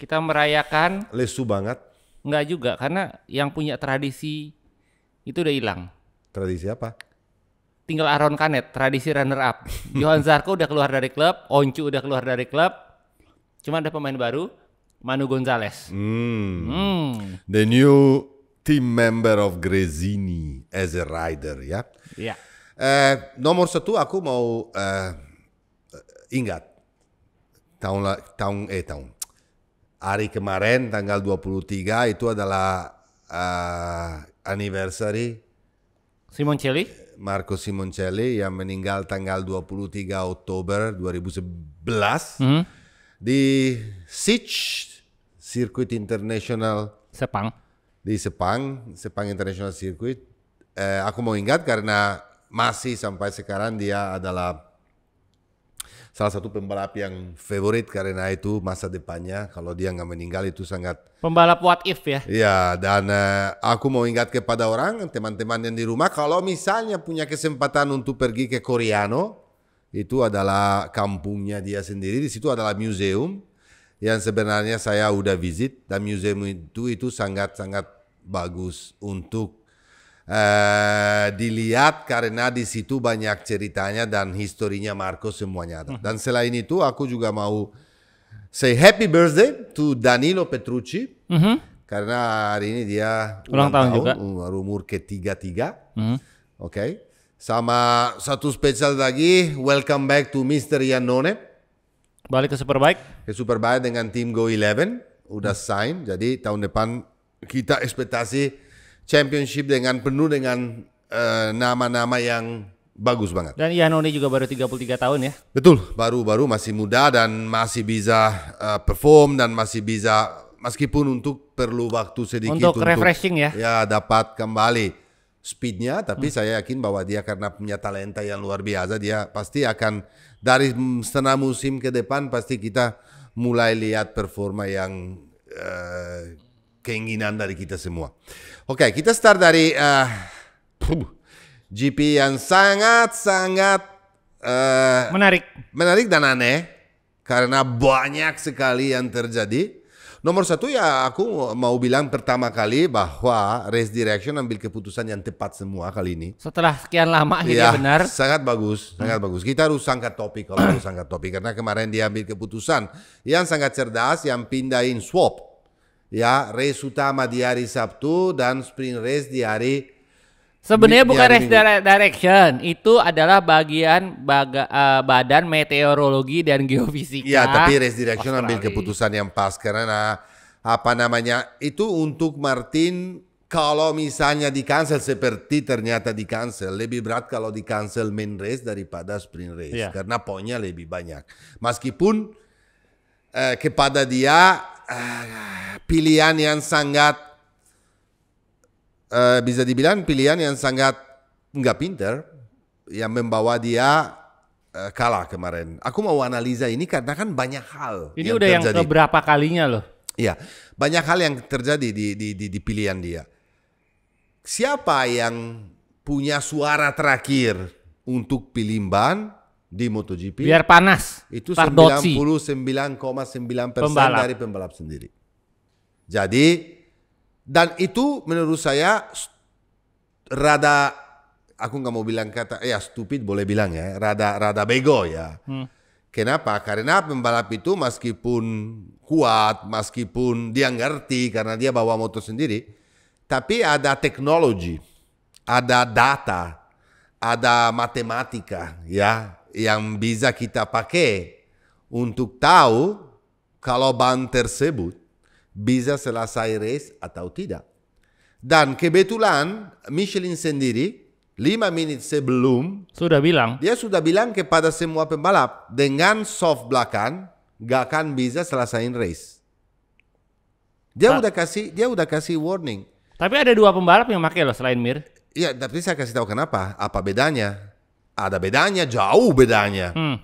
Kita merayakan lesu banget. Enggak juga karena yang punya tradisi itu udah hilang. Tradisi apa? Tinggal Aaron Kanet, tradisi runner up. Johan Zarco udah keluar dari klub, Oncu udah keluar dari klub. Cuma ada pemain baru, Manu Gonzales. Hmm. hmm. The new team member of Grezini as a rider ya. Ya. Eh, nomor satu aku mau eh, ingat tahun tahun eh tahun hari kemarin tanggal 23 itu adalah uh, anniversary Simoncelli Marco Simoncelli yang meninggal tanggal 23 Oktober 2011 mm -hmm. di Sich Circuit International Sepang di Sepang Sepang International Circuit eh, aku mau ingat karena masih sampai sekarang dia adalah salah satu pembalap yang favorit karena itu masa depannya kalau dia nggak meninggal itu sangat pembalap what if ya. Iya dan uh, aku mau ingat kepada orang teman-teman yang di rumah kalau misalnya punya kesempatan untuk pergi ke Koreano itu adalah kampungnya dia sendiri di situ adalah museum yang sebenarnya saya udah visit dan museum itu itu sangat-sangat bagus untuk Eh, dilihat karena di situ banyak ceritanya dan historinya Marco semuanya ada. Mhm. Dan selain itu aku juga mau say happy birthday to Danilo Petrucci mm -hmm. karena hari ini dia ulang, tahun, tahun juga umur, umur ketiga tiga, mm -hmm. oke. Okay. Sama satu spesial lagi, welcome back to Mr. Yannone. Balik ke Superbike. Ke Superbike dengan tim Go Eleven udah sign. Jadi tahun depan kita ekspektasi championship dengan penuh dengan eh, nama-nama uh, yang bagus banget. Dan Yanoni juga baru 33 tahun ya. Betul, baru-baru masih muda dan masih bisa uh, perform dan masih bisa meskipun untuk perlu waktu sedikit untuk, untuk refreshing ya. Ya, dapat kembali speednya tapi hmm. saya yakin bahwa dia karena punya talenta yang luar biasa dia pasti akan dari setengah musim ke depan pasti kita mulai lihat performa yang uh, keinginan dari kita semua. Oke, kita start dari uh, eh, GP yang sangat-sangat uh, menarik. Menarik dan aneh karena banyak sekali yang terjadi. Nomor satu ya aku mau bilang pertama kali bahwa race direction ambil keputusan yang tepat semua kali ini. Setelah sekian lama ya, benar. Sangat bagus, sangat hmm. bagus. Kita harus angkat topik kalau harus angkat topik karena kemarin dia ambil keputusan yang sangat cerdas yang pindahin swap ya race utama di hari Sabtu dan sprint race di hari Sebenarnya bukan race direction, itu adalah bagian baga, uh, badan meteorologi dan geofisika. Iya, tapi race direction Australia. ambil keputusan yang pas karena apa namanya itu untuk Martin kalau misalnya di cancel seperti ternyata di cancel lebih berat kalau di cancel main race daripada sprint race yeah. karena poinnya lebih banyak. Meskipun eh, kepada dia eh, pilihan yang sangat eh, bisa dibilang pilihan yang sangat nggak pinter yang membawa dia eh, kalah kemarin. Aku mau analisa ini karena kan banyak hal. Ini yang udah terjadi. yang berapa kalinya loh. Iya, banyak hal yang terjadi di, di, di, di pilihan dia. Siapa yang punya suara terakhir untuk pilih ban? di MotoGP biar panas itu 99,9% dari pembalap sendiri. Jadi dan itu menurut saya rada aku nggak mau bilang kata ya stupid boleh bilang ya rada rada bego ya. Hmm. Kenapa? Karena pembalap itu meskipun kuat, meskipun dia ngerti karena dia bawa motor sendiri, tapi ada teknologi, ada data, ada matematika, ya yang bisa kita pakai untuk tahu kalau ban tersebut bisa selesai race atau tidak. Dan kebetulan Michelin sendiri lima menit sebelum sudah bilang dia sudah bilang kepada semua pembalap dengan soft belakang gak akan bisa selesaiin race. Dia Ta udah kasih dia udah kasih warning. Tapi ada dua pembalap yang pakai loh selain Mir. Iya, tapi saya kasih tahu kenapa. Apa bedanya? Ada bedanya, jauh bedanya. hmm.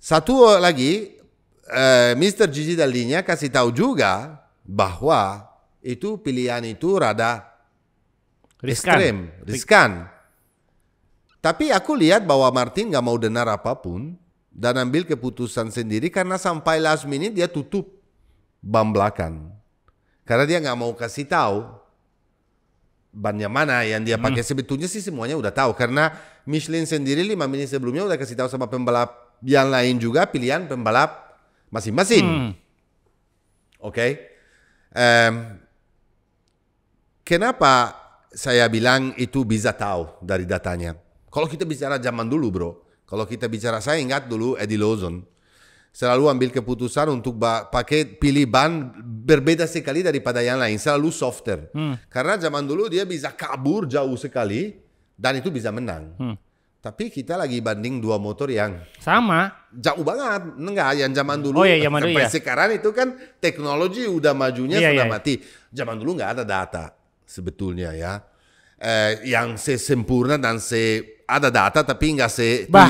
Satu lagi, eh, Mr. Gigi Dalinya kasih tahu juga bahwa itu pilihan itu rada riskan. ekstrem, riskan. Tapi aku lihat bahwa Martin gak mau dengar apapun dan ambil keputusan sendiri karena sampai last minute dia tutup ban belakang. Karena dia nggak mau kasih tahu bannya mana yang dia pakai hmm. sebetulnya sih semuanya udah tahu karena Michelin sendiri lima menit sebelumnya udah kasih tahu sama pembalap yang lain juga pilihan pembalap masing-masing. Hmm. Oke. Okay. Um, kenapa saya bilang itu bisa tahu dari datanya? Kalau kita bicara zaman dulu, bro. Kalau kita bicara saya ingat dulu Eddie Lawson selalu ambil keputusan untuk pakai pilih ban berbeda sekali daripada yang lain selalu softer hmm. karena zaman dulu dia bisa kabur jauh sekali dan itu bisa menang hmm. tapi kita lagi banding dua motor yang sama jauh banget enggak yang zaman dulu oh, iya, zaman dulu, iya. sekarang itu kan teknologi udah majunya iya, sudah iya. mati zaman dulu nggak ada data sebetulnya ya eh, yang sesempurna dan se ada data tapi nggak Bah,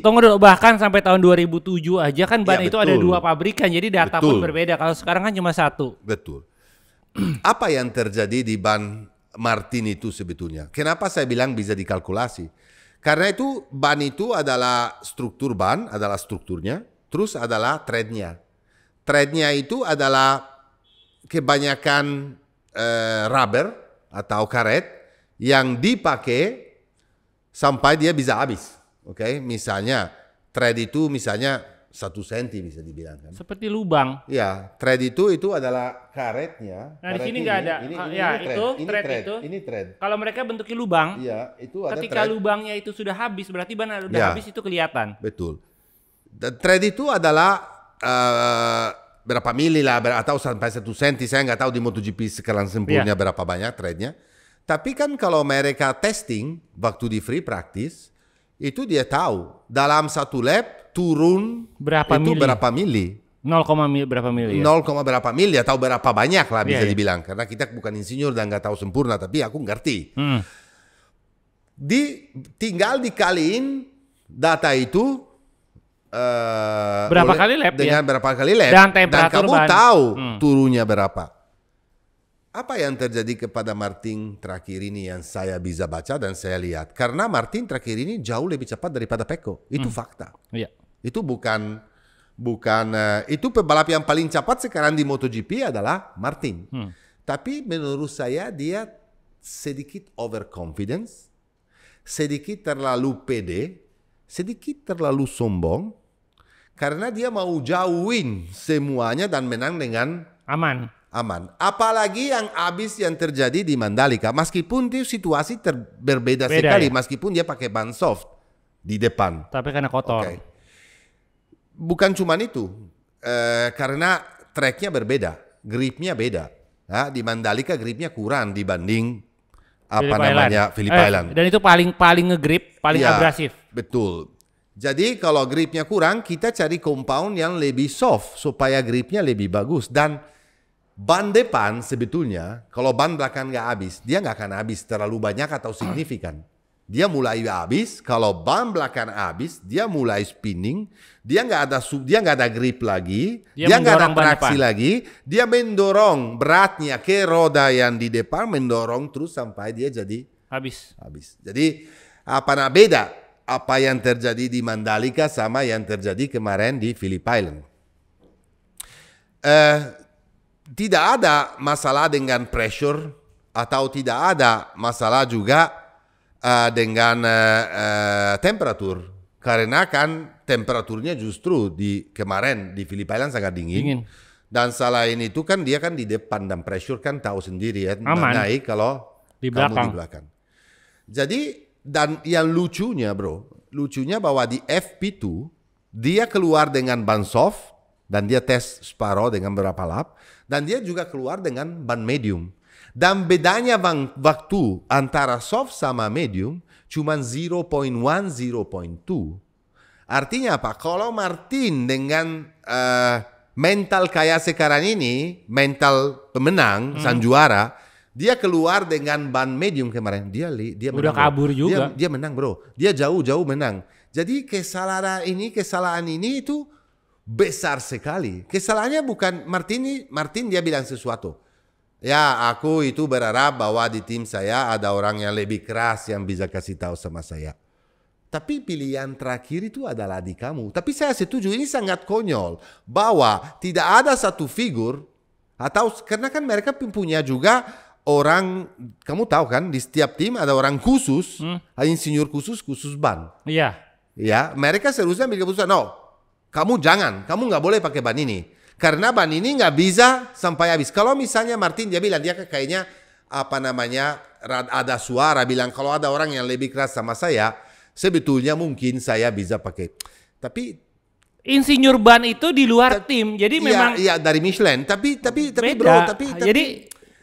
Tunggu dulu bahkan sampai tahun 2007 aja kan ban ya, itu ada dua pabrikan jadi data betul. pun berbeda kalau sekarang kan cuma satu. Betul. Apa yang terjadi di ban Martin itu sebetulnya? Kenapa saya bilang bisa dikalkulasi? Karena itu ban itu adalah struktur ban, adalah strukturnya, terus adalah treadnya treadnya itu adalah kebanyakan eh, rubber atau karet yang dipakai sampai dia bisa habis. Oke, okay? misalnya thread itu misalnya satu senti bisa dibilang kan. Seperti lubang. Ya, thread itu itu adalah karetnya. Nah karet di sini nggak ada. Ini, ah, ini, ya ini thread. itu ini thread, thread itu. Ini thread. Kalau mereka bentuknya lubang. Iya itu ada. Ketika thread. lubangnya itu sudah habis berarti benar sudah ya, habis itu kelihatan. Betul. The thread itu adalah uh, berapa mili lah atau sampai satu senti saya nggak tahu di MotoGP sekarang sempurnya ya. berapa banyak threadnya. Tapi kan kalau mereka testing waktu di free practice, itu dia tahu dalam satu lab turun berapa itu mili? berapa mili. 0, mili, berapa mili ya? 0, berapa mili atau berapa banyak lah bisa yeah, iya. dibilang. Yeah. Karena kita bukan insinyur dan nggak tahu sempurna, tapi aku ngerti. Hmm. Di, tinggal dikaliin data itu uh, berapa kali lab dengan ya? berapa kali lab dan, dan kamu tahu hmm. turunnya berapa apa yang terjadi kepada Martin terakhir ini yang saya bisa baca dan saya lihat karena Martin terakhir ini jauh lebih cepat daripada Peko itu hmm. fakta yeah. itu bukan bukan eh, itu pebalap yang paling cepat sekarang di MotoGP adalah Martin hmm. tapi menurut saya dia sedikit overconfidence sedikit terlalu pede sedikit terlalu sombong karena dia mau jauhin semuanya dan menang dengan aman aman. Apalagi yang habis yang terjadi di Mandalika, meskipun itu situasi ter berbeda Beda sekali, ya? meskipun dia pakai ban soft di depan. Tapi karena kotor. Okay. Bukan cuma itu, eh, karena tracknya berbeda, gripnya beda. Nah, di Mandalika gripnya kurang dibanding apa Philip namanya Philip eh, Island. Dan itu paling paling ngegrip, paling ya, agresif. Betul. Jadi kalau gripnya kurang, kita cari compound yang lebih soft supaya gripnya lebih bagus dan Ban depan sebetulnya kalau ban belakang nggak habis, dia nggak akan habis terlalu banyak atau signifikan. Dia mulai habis, kalau ban belakang habis, dia mulai spinning, dia nggak ada sub, dia nggak ada grip lagi, dia nggak ada traksi lagi, dia mendorong beratnya ke roda yang di depan mendorong terus sampai dia jadi habis. Habis. Jadi apa nah beda apa yang terjadi di Mandalika sama yang terjadi kemarin di Philip Island. Uh, tidak ada masalah dengan pressure atau tidak ada masalah juga uh, dengan uh, uh, temperatur karena kan temperaturnya justru di kemarin di Filipina sangat dingin. dingin. Dan selain itu kan dia kan di depan dan pressure kan tahu sendiri ya Aman. naik kalau di belakang. kamu di belakang. Jadi dan yang lucunya bro, lucunya bahwa di FP2 dia keluar dengan ban soft dan dia tes separuh dengan berapa lap dan dia juga keluar dengan ban medium. Dan bedanya bang, waktu antara soft sama medium cuma 0.1, 0.2. Artinya apa? Kalau Martin dengan uh, mental kayak sekarang ini, mental pemenang, hmm. sang juara, dia keluar dengan ban medium kemarin. Dia dia menang, udah kabur bro. juga. Dia, dia menang bro. Dia jauh-jauh menang. Jadi kesalahan ini, kesalahan ini itu besar sekali. Kesalahannya bukan Martini, Martin dia bilang sesuatu. Ya, aku itu berharap bahwa di tim saya ada orang yang lebih keras yang bisa kasih tahu sama saya. Tapi pilihan terakhir itu adalah di kamu. Tapi saya setuju ini sangat konyol bahwa tidak ada satu figur atau karena kan mereka punya juga orang kamu tahu kan di setiap tim ada orang khusus, hmm. insinyur khusus, khusus ban. Iya. Ya, mereka seharusnya mereka khusus, No, kamu jangan, kamu nggak boleh pakai ban ini. Karena ban ini nggak bisa sampai habis. Kalau misalnya Martin dia bilang dia kayaknya apa namanya ada suara bilang kalau ada orang yang lebih keras sama saya, sebetulnya mungkin saya bisa pakai. Tapi insinyur ban itu di luar tim. Jadi iya, memang iya dari Michelin, tapi tapi tapi beda. bro, tapi, ah, tapi jadi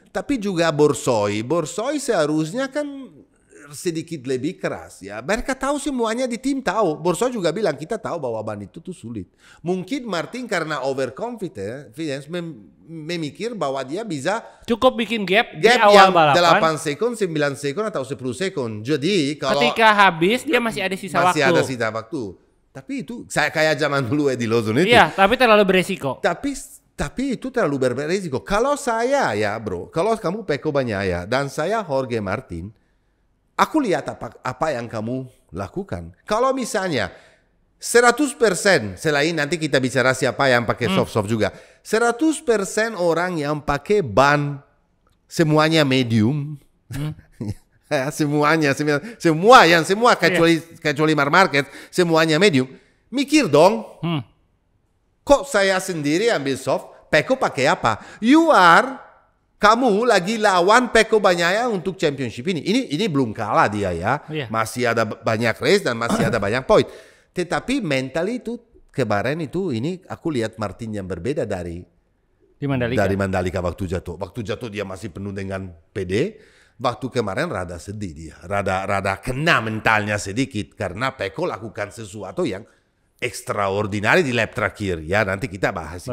tapi juga Borsoi. Borsoi seharusnya kan sedikit lebih keras ya. Mereka tahu semuanya di tim tahu. Borso juga bilang kita tahu bahwa ban itu tuh sulit. Mungkin Martin karena overconfidence mem memikir bahwa dia bisa cukup bikin gap, gap di awal yang balapan 8 sekon, 9 sekon atau 10 second Jadi kalau ketika habis dia masih ada sisa masih waktu. Masih ada sisa waktu. Tapi itu saya kayak zaman dulu di Lozon itu. Iya, tapi terlalu beresiko. Tapi tapi itu terlalu beresiko. Kalau saya ya bro, kalau kamu Peko banyak ya dan saya Jorge Martin, aku lihat apa, apa yang kamu lakukan. Kalau misalnya 100% selain nanti kita bicara siapa yang pakai hmm. soft soft juga. 100% orang yang pakai ban semuanya medium. Hmm? Ya, semuanya semua yang semua iya. kecuali yeah. kecuali mar market semuanya medium. Mikir dong. Hmm. Kok saya sendiri ambil soft, Peko pakai apa? You are kamu lagi lawan Peko Banyaya untuk championship ini. Ini ini belum kalah dia ya. Yeah. Oh, iya. Masih ada banyak race dan masih ada banyak point. Tetapi mental itu kemarin itu ini aku lihat Martin yang berbeda dari di Mandalika. Dari Mandalika waktu jatuh. Waktu jatuh dia masih penuh dengan PD. Waktu kemarin rada sedih dia. Rada rada kena mentalnya sedikit karena Peko lakukan sesuatu yang extraordinary di lap terakhir ya. Nanti kita bahas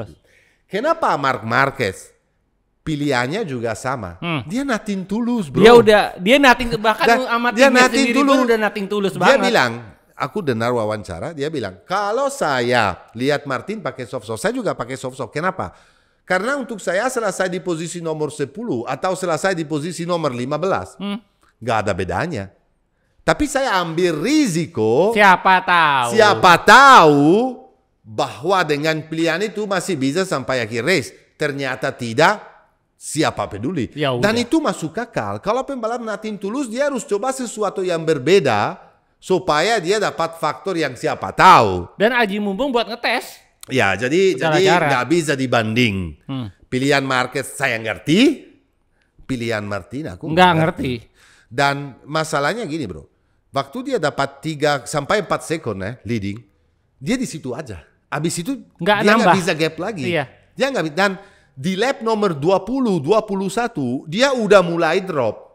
Kenapa Mark Marquez pilihannya juga sama. Hmm. Dia nating tulus, bro. Dia udah dia nating bahkan Dan, amat dia nothing tulus udah nating tulus dia banget. Dia bilang, aku dengar wawancara dia bilang, "Kalau saya lihat Martin pakai soft soft, saya juga pakai soft soft. Kenapa? Karena untuk saya selesai di posisi nomor 10 atau selesai di posisi nomor 15, hmm. gak ada bedanya. Tapi saya ambil risiko. Siapa tahu. Siapa tahu bahwa dengan pilihan itu masih bisa sampai akhir race. Ternyata tidak siapa peduli. Ya Dan itu masuk akal. Kalau pembalap natin tulus dia harus coba sesuatu yang berbeda supaya dia dapat faktor yang siapa tahu. Dan Aji Mumpung buat ngetes. Ya, jadi jadi nggak bisa dibanding. Hmm. Pilihan market saya ngerti, pilihan Martin aku nggak ngerti. ngerti. Dan masalahnya gini bro, waktu dia dapat 3 sampai 4 second ya leading, dia di situ aja. Abis itu nggak dia nggak bisa gap lagi. Iya. Dia nggak dan di lap nomor 20-21 dia udah mulai drop.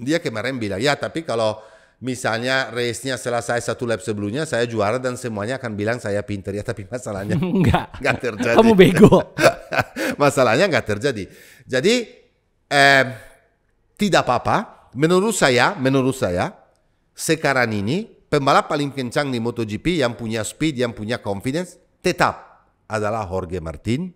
Dia kemarin bilang, ya tapi kalau misalnya race-nya selesai satu lap sebelumnya saya juara dan semuanya akan bilang saya pinter ya tapi masalahnya enggak, nggak terjadi kamu bego masalahnya nggak terjadi jadi eh, tidak apa-apa menurut saya menurut saya sekarang ini pembalap paling kencang di MotoGP yang punya speed yang punya confidence tetap adalah Jorge Martin.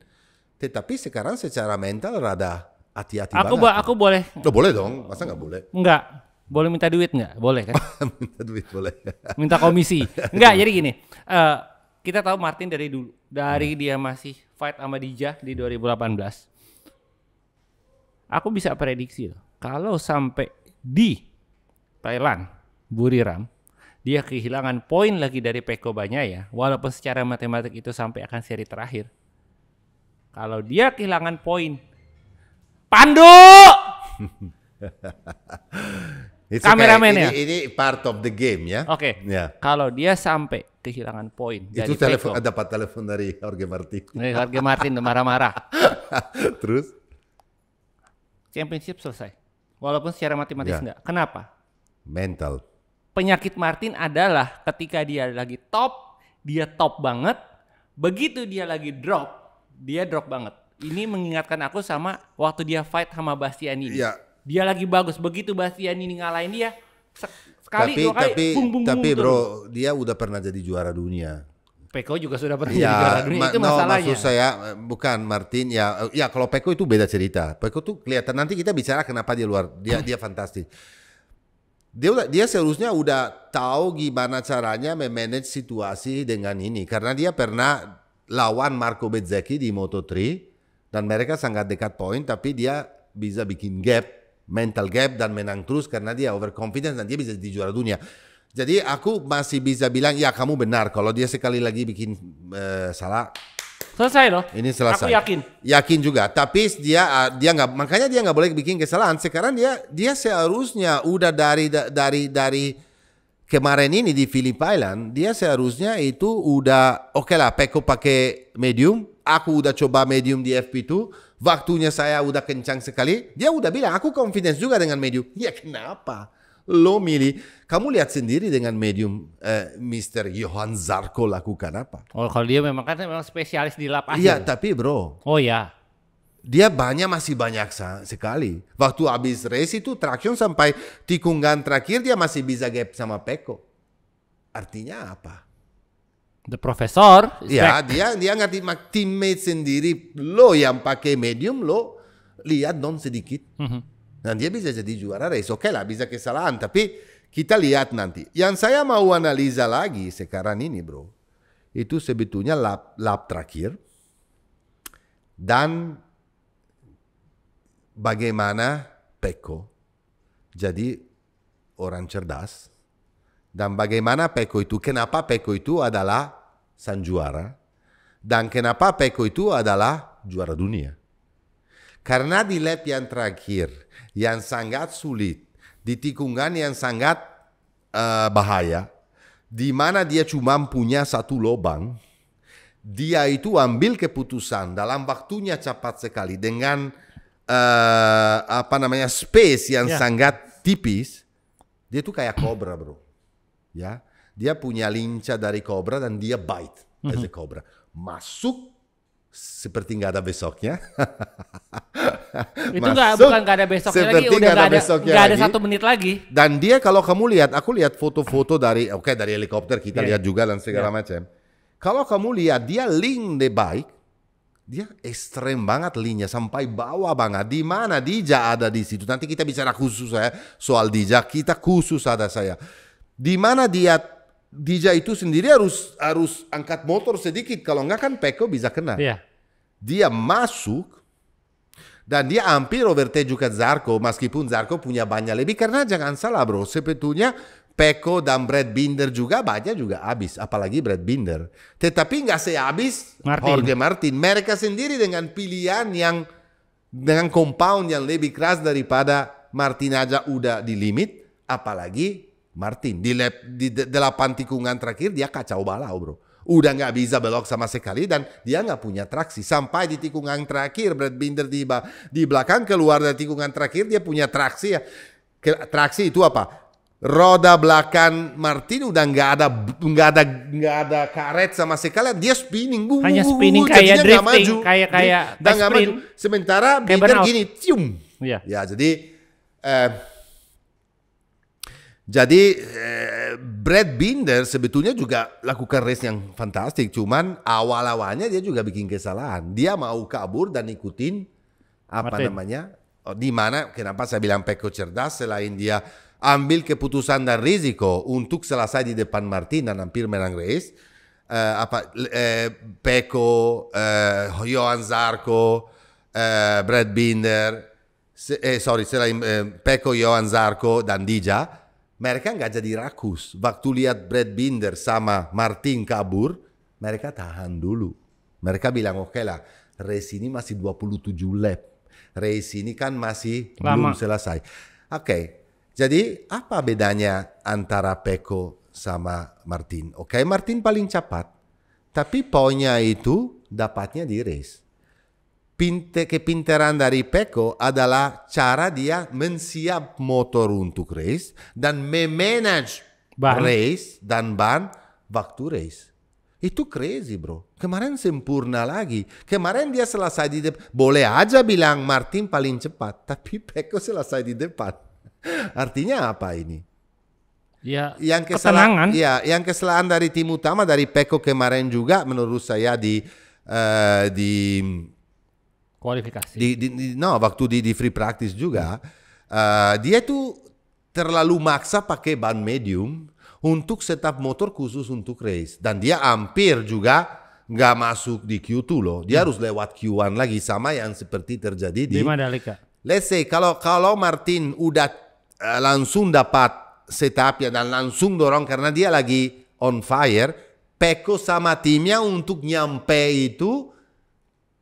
Tetapi sekarang secara mental rada hati-hati aku banget. Bo- aku boleh. Oh, boleh dong, masa nggak boleh? Nggak. Boleh minta duit nggak? Boleh kan? minta duit boleh. minta komisi. Nggak, iya. jadi gini. Uh, kita tahu Martin dari dulu. Dari hmm. dia masih fight sama Dija di 2018. Aku bisa prediksi loh. Kalau sampai di Thailand, Buriram, dia kehilangan poin lagi dari Pekobanya ya, walaupun secara matematik itu sampai akan seri terakhir. Kalau dia kehilangan poin, Pandu! Kameramen okay. Ya? Ini, ini part of the game ya. Oke. Okay. Ya. Yeah. Kalau dia sampai kehilangan poin itu telepon Peko. dapat telepon dari Jorge Martin. Dari Jorge Martin marah-marah. Terus championship selesai. Walaupun secara matematis yeah. enggak. Kenapa? Mental penyakit Martin adalah ketika dia lagi top, dia top banget. Begitu dia lagi drop, dia drop banget. Ini mengingatkan aku sama waktu dia fight sama ini. Ya. Dia lagi bagus, begitu Bastian ini ngalahin dia sekali tapi, dua kali tapi, bung, bung, tapi bung, bro, tuh. dia udah pernah jadi juara dunia. Peko juga sudah pernah ya, jadi juara dunia ma- itu no, maksud saya eh, bukan Martin ya eh, ya kalau Peko itu beda cerita. Peko tuh kelihatan nanti kita bicara kenapa dia luar dia dia fantastis dia dia seharusnya udah tahu gimana caranya memanage situasi dengan ini karena dia pernah lawan Marco Bezzecchi di Moto3 dan mereka sangat dekat poin tapi dia bisa bikin gap mental gap dan menang terus karena dia overconfidence dan dia bisa di juara dunia. Jadi aku masih bisa bilang ya kamu benar kalau dia sekali lagi bikin uh, salah Selesai loh. Ini selesai. Aku yakin. Yakin juga. Tapi dia ah, dia nggak makanya dia nggak boleh bikin kesalahan. Sekarang dia dia seharusnya udah dari dari dari kemarin ini di Philip Island dia seharusnya itu udah oke okay lah Peko pakai medium. Aku udah coba medium di FP2. Waktunya saya udah kencang sekali. Dia udah bilang aku confidence juga dengan medium. Ya kenapa? Lo milih kamu lihat sendiri dengan medium eh, Mr. Johan Zarko lakukan apa? Oh, kalau dia memang kan memang spesialis di lapangan. Iya, tapi bro. Oh ya. Dia banyak masih banyak sekali. Waktu habis race itu traction sampai tikungan terakhir dia masih bisa gap sama Peko. Artinya apa? The Professor. Iya, back. dia dia ngerti teammate sendiri. Lo yang pakai medium lo lihat dong sedikit. Mm -hmm. Dan dia bisa jadi juara race. Oke okay lah, bisa kesalahan. Tapi kita lihat nanti. Yang saya mau analisa lagi sekarang ini bro, itu sebetulnya lap, lap terakhir dan bagaimana Peko jadi orang cerdas dan bagaimana Peko itu, kenapa Peko itu adalah sang juara dan kenapa Peko itu adalah juara dunia. Karena di lab yang terakhir yang sangat sulit di tikungan yang sangat uh, bahaya, di mana dia cuma punya satu lubang, dia itu ambil keputusan dalam waktunya cepat sekali dengan uh, apa namanya space yang yeah. sangat tipis, dia tuh kayak kobra bro, ya dia punya lincah dari kobra dan dia bite mm -hmm. kobra masuk seperti nggak ada besoknya itu nggak bukan nggak ada besoknya lagi udah nggak ada nggak ada satu menit lagi dan dia kalau kamu lihat aku lihat foto-foto dari oke okay, dari helikopter kita yeah. lihat juga dan segala yeah. macam kalau kamu lihat dia link the bike dia ekstrem banget linknya sampai bawah banget di mana Dija ada di situ nanti kita bicara khusus ya soal Dija kita khusus ada saya di mana dia Dija itu sendiri harus harus angkat motor sedikit kalau nggak kan Peko bisa kena yeah. dia masuk dan dia hampir juga Zarko, meskipun Zarko punya banyak lebih karena jangan salah bro, sebetulnya Peko dan Brad Binder juga banyak juga habis, apalagi Brad Binder. Tetapi nggak sehabis Martin. Jorge Martin. Mereka sendiri dengan pilihan yang dengan compound yang lebih keras daripada Martin aja udah di limit, apalagi Martin di, lap di de, delapan tikungan terakhir dia kacau balau bro udah nggak bisa belok sama sekali dan dia nggak punya traksi sampai di tikungan terakhir Brad Binder tiba di belakang keluar dari tikungan terakhir dia punya traksi ya traksi itu apa roda belakang Martin udah nggak ada nggak ada nggak ada karet sama sekali dia spinning bu, hanya spinning kayak drifting maju. kayak kayak dan nggak sementara Binder gini cium ya. ya jadi eh, jadi eh, Brad Binder sebetulnya juga lakukan race yang fantastik, cuman awal-awalnya dia juga bikin kesalahan. Dia mau kabur dan ikutin apa Martin. namanya? Oh, di mana kenapa saya bilang Peko cerdas selain dia ambil keputusan dan risiko untuk selesai di depan Martin dan hampir menang race. Eh, apa eh, Peko, eh, Johan Zarco, eh, Brad Binder, se, eh, sorry, selain eh, Peko, Johan Zarco dan Dija mereka nggak jadi rakus. Waktu lihat Brad Binder sama Martin kabur, mereka tahan dulu. Mereka bilang, oke okay lah, race ini masih 27 lap. Race ini kan masih Lama. belum selesai. Oke, okay. jadi apa bedanya antara Peko sama Martin? Oke, okay, Martin paling cepat, tapi poinnya itu dapatnya di race pinte, che pinteran dari peko adalah cara dia mensiap motor untuk race dan memanage ban. race dan ban waktu race. Itu e crazy bro. Kemarin sempurna lagi. Kemarin dia selesai di depan. Boleh aja bilang Martin paling cepat. Tapi Peko selesai di depan. Artinya apa ini? Ya, yang e ketenangan. Ya, yang e kesalahan dari tim utama dari Peko kemarin juga menurut saya di uh, di kualifikasi di, di, di no waktu di, di free practice juga hmm. uh, dia itu terlalu maksa pakai ban medium untuk setup motor khusus untuk race dan dia hampir juga nggak masuk di Q2 loh dia hmm. harus lewat Q1 lagi sama yang seperti terjadi di, di Mandalika let's say kalau kalau Martin udah uh, langsung dapat setup ya dan langsung dorong karena dia lagi on fire Peko sama timnya untuk nyampe itu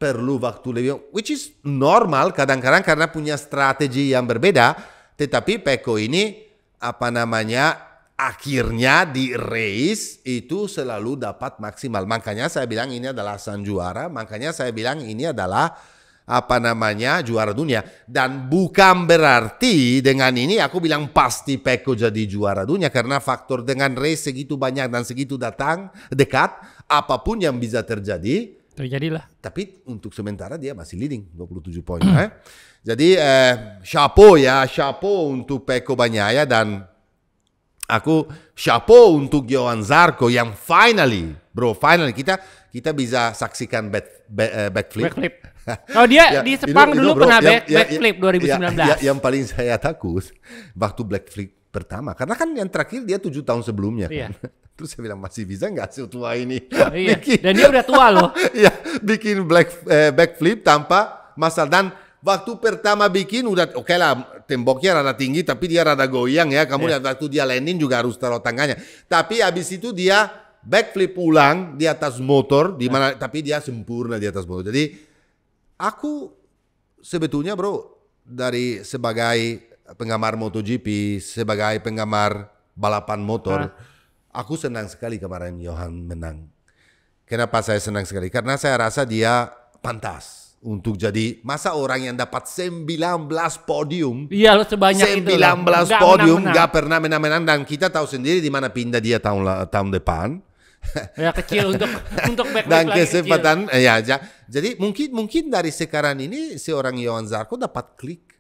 perlu waktu lebih which is normal kadang-kadang karena punya strategi yang berbeda tetapi Peko ini apa namanya akhirnya di race itu selalu dapat maksimal. Makanya saya bilang ini adalah sang juara, makanya saya bilang ini adalah apa namanya juara dunia dan bukan berarti dengan ini aku bilang pasti Peko jadi juara dunia karena faktor dengan race segitu banyak dan segitu datang dekat apapun yang bisa terjadi Terjadilah. Tapi untuk sementara dia masih leading 27 poin. eh. Jadi eh, chapeau ya, chapeau untuk Peko Banyaya dan aku chapeau untuk Johan Zarko yang finally, bro, finally kita kita bisa saksikan back, back, eh, backflip. backflip. Oh dia ya, di Sepang you dulu you know, bro, pernah yang, backflip ya, 2019. Ya, yang paling saya takut waktu backflip pertama karena kan yang terakhir dia tujuh tahun sebelumnya kan. iya. kan. Terus saya bilang masih bisa nggak si tua ini? Oh, iya. bikin, dan dia udah tua loh. ya bikin black eh, backflip tanpa masalah dan waktu pertama bikin udah oke okay lah temboknya rada tinggi tapi dia rada goyang ya kamu iya. lihat waktu dia landing juga harus taruh tangannya tapi habis itu dia backflip ulang di atas motor di mana nah. tapi dia sempurna di atas motor jadi aku sebetulnya bro dari sebagai penggemar MotoGP, sebagai penggemar balapan motor, ah. aku senang sekali kemarin Johan menang. Kenapa saya senang sekali? Karena saya rasa dia pantas untuk jadi masa orang yang dapat 19 podium. Iya, lo sebanyak 19 itu. 19 podium enggak pernah menang-menang dan kita tahu sendiri di mana pindah dia tahun tahun depan. ya kecil untuk untuk back dan kesempatan kecil. ya aja. jadi mungkin mungkin dari sekarang ini seorang Yohan Zarko dapat klik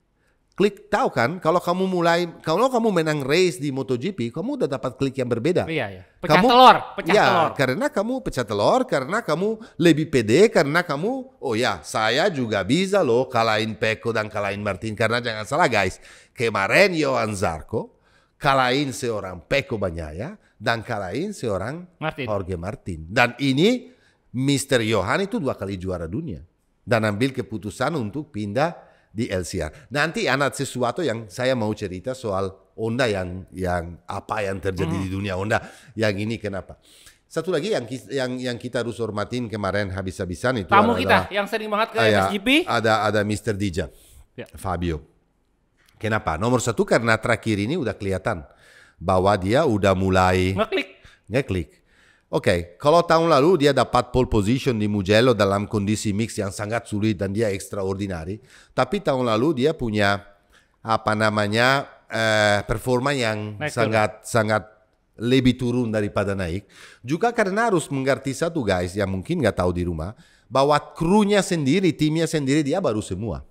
klik tahu kan kalau kamu mulai kalau kamu menang race di MotoGP kamu udah dapat klik yang berbeda. Iya iya. Pecah kamu, telur, pecah ya, telur. karena kamu pecah telur karena kamu lebih pede karena kamu oh ya saya juga bisa loh kalahin Peko dan kalahin Martin karena jangan salah guys kemarin Johan Zarco kalahin seorang Peko Banyaya dan kalahin seorang Martin. Jorge Martin dan ini Mister Johan itu dua kali juara dunia dan ambil keputusan untuk pindah di LCR. Nanti anak sesuatu yang saya mau cerita soal Honda yang yang apa yang terjadi hmm. di dunia Honda yang ini kenapa. Satu lagi yang yang yang kita harus hormatin kemarin habis-habisan itu tamu ada, kita yang sering banget ke ada, ah, ya, MSGP ada ada Mr. Dija. Ya. Fabio. Kenapa? Nomor satu karena terakhir ini udah kelihatan bahwa dia udah mulai ngeklik. Ngeklik. Ok, kalau tahun Lalu dia dapat pole position di Mugello dalam kondisi mix yang sangat sulit dan dia extraordinary, Tapi tahun lalu dia punya apa namanya eh, performa yang naik sangat turun. sangat lebih turun daripada naik. Juga karena harus mengerti satu guys yang mungkin nggak tahu di rumah bahwa krunya sendiri, timnya sendiri dia baru semua.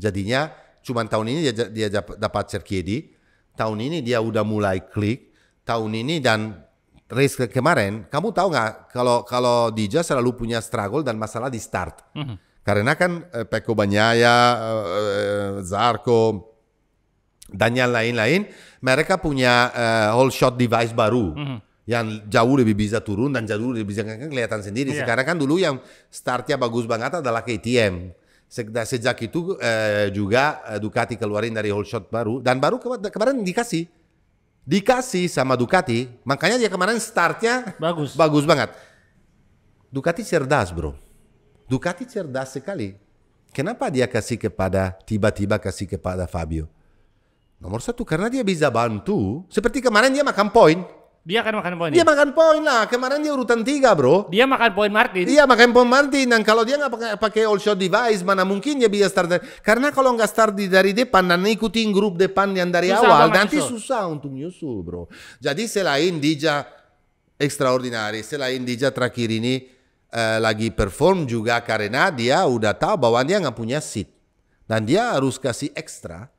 Jadinya cuma tahun ini dia, dia dapat Cerkiedi, tahun ini dia udah mulai klik, tahun ini dan race ke kemarin, kamu tahu nggak kalau kalau Dija selalu punya struggle dan masalah di start. Mm -hmm. Karena kan eh, Peko Banyaya, eh, eh, Zarko, dan yang lain-lain, mereka punya eh, whole shot device baru. Mm -hmm. Yang jauh lebih bisa turun dan jauh lebih bisa kelihatan sendiri. Yeah. Sekarang kan dulu yang startnya bagus banget adalah KTM. Sejak itu eh, juga eh, Ducati keluarin dari whole shot baru dan baru ke kemarin dikasih dikasih sama Ducati, makanya dia kemarin startnya bagus, bagus banget. Ducati cerdas bro, Ducati cerdas sekali. Kenapa dia kasih kepada tiba-tiba kasih kepada Fabio? Nomor satu karena dia bisa bantu. Seperti kemarin dia makan poin. Dia akan makan poin. Dia ya? makan poin lah. Kemarin dia urutan tiga bro. Dia makan poin Martin. dia makan poin Martin. Dan kalau dia nggak pakai all shot device, mana mungkin dia bisa start. Dari... Karena kalau nggak start di, dari depan dan ikutin grup depan yang dari susah awal, nanti nyusul. susah untuk nyusul bro. Jadi selain Dija extraordinary, selain Dija terakhir ini uh, lagi perform juga karena dia udah tahu bahwa dia nggak punya seat. Dan dia harus kasih ekstra.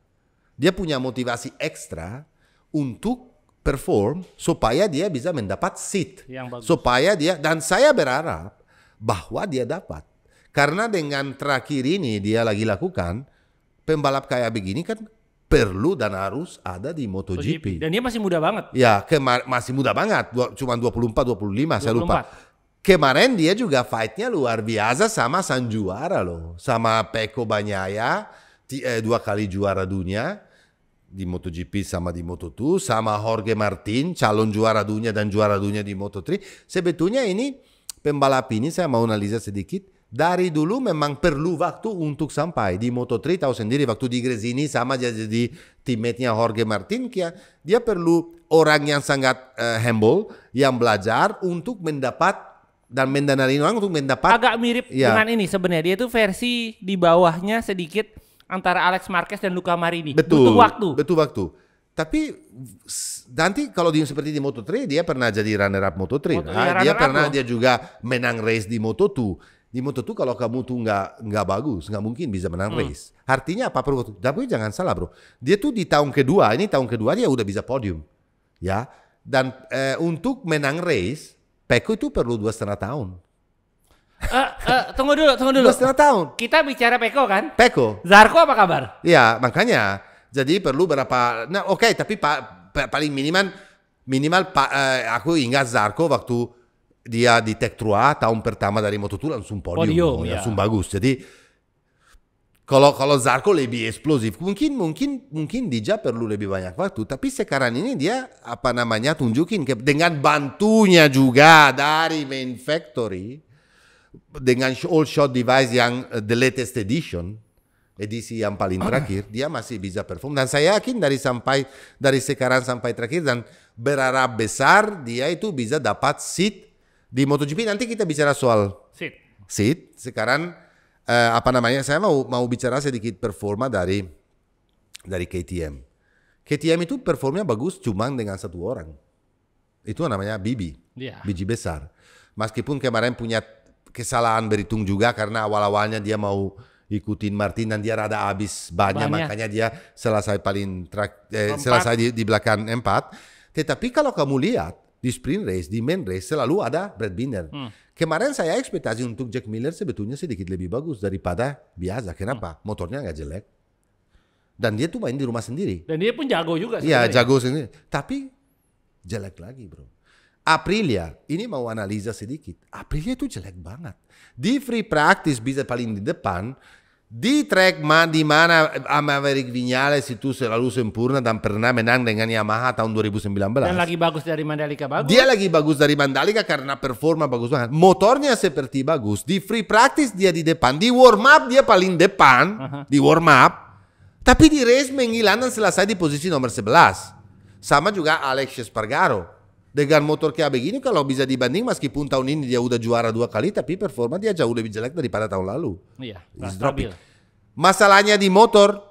Dia punya motivasi ekstra untuk perform supaya dia bisa mendapat seat. Yang bagus. Supaya dia dan saya berharap bahwa dia dapat. Karena dengan terakhir ini dia lagi lakukan pembalap kayak begini kan perlu dan harus ada di MotoGP. Dan dia masih muda banget. Ya, kemar masih muda banget, Dua, cuma 24 25 24. saya lupa. Kemarin dia juga fightnya luar biasa sama Sanjuara loh, sama Peko Banyaya, eh, dua kali juara dunia di MotoGP sama di Moto2 sama Jorge Martin calon juara dunia dan juara dunia di Moto3 sebetulnya ini pembalap ini saya mau analisa sedikit dari dulu memang perlu waktu untuk sampai di Moto3 tahu sendiri waktu di Gresini sama jadi timetnya Jorge Martin kia dia perlu orang yang sangat uh, humble yang belajar untuk mendapat dan mendanai orang untuk mendapat agak mirip ya. dengan ini sebenarnya dia itu versi di bawahnya sedikit antara Alex Marquez dan Luca Marini. Betul. Butuh waktu. Betul waktu. Tapi nanti kalau dia seperti di Moto3 dia pernah jadi runner up Moto3. Moto, nah. ya, dia pernah loh. dia juga menang race di Moto2 di moto 2 kalau kamu tuh nggak nggak bagus nggak mungkin bisa menang hmm. race artinya apa perlu tapi jangan salah bro dia tuh di tahun kedua ini tahun kedua dia udah bisa podium ya dan eh, untuk menang race Peko itu perlu dua setengah tahun Uh, uh, tunggu dulu, tunggu dulu. Setengah tahun. Kita bicara Peko kan? Peko. Zarko apa kabar? Iya, makanya. Jadi perlu berapa? Nah, oke, okay, tapi pa, pa, paling minimal minimal pa, eh, aku ingat Zarko waktu dia di Tech 3 tahun pertama dari Moto2 langsung podium, podium ya. langsung bagus. Jadi kalau kalau Zarko lebih eksplosif, mungkin mungkin mungkin dia perlu lebih banyak waktu. Tapi sekarang ini dia apa namanya tunjukin dengan bantunya juga dari main factory dengan all shot device yang uh, the latest edition edisi yang paling terakhir dia masih bisa perform dan saya yakin dari sampai dari sekarang sampai terakhir dan berharap besar dia itu bisa dapat seat di MotoGP nanti kita bicara soal seat seat sekarang uh, apa namanya saya mau mau bicara sedikit performa dari dari KTM KTM itu performnya bagus cuma dengan satu orang itu namanya Bibi yeah. biji besar meskipun kemarin punya kesalahan berhitung juga karena awal-awalnya dia mau ikutin Martin dan dia rada habis banyak, banyak. makanya dia selesai paling trak, eh, selesai di, di belakang empat. Tetapi kalau kamu lihat di sprint race, di main race selalu ada Brad Binder. Hmm. Kemarin saya ekspektasi untuk Jack Miller sebetulnya sedikit lebih bagus daripada biasa. Kenapa? Hmm. Motornya nggak jelek. Dan dia tuh main di rumah sendiri. Dan dia pun jago juga. Iya jago sendiri. Tapi jelek lagi bro. Aprilia, ini mau analisa sedikit. Aprilia itu jelek banget. Di free practice bisa paling di depan. Di track ma di mana eh, Maverick Vinales itu selalu sempurna dan pernah menang dengan Yamaha tahun 2019. Dan lagi bagus dari Mandalika bagus. Dia lagi bagus dari Mandalika karena performa bagus banget. Motornya seperti bagus. Di free practice dia di depan. Di warm up dia paling depan. Uh -huh. Di warm up. Tapi di race menghilang dan selesai di posisi nomor 11. Sama juga Alex Spargaro dengan motor kayak begini kalau bisa dibanding meskipun tahun ini dia udah juara dua kali tapi performa dia jauh lebih jelek daripada tahun lalu. Iya, stabil. Masalahnya di motor.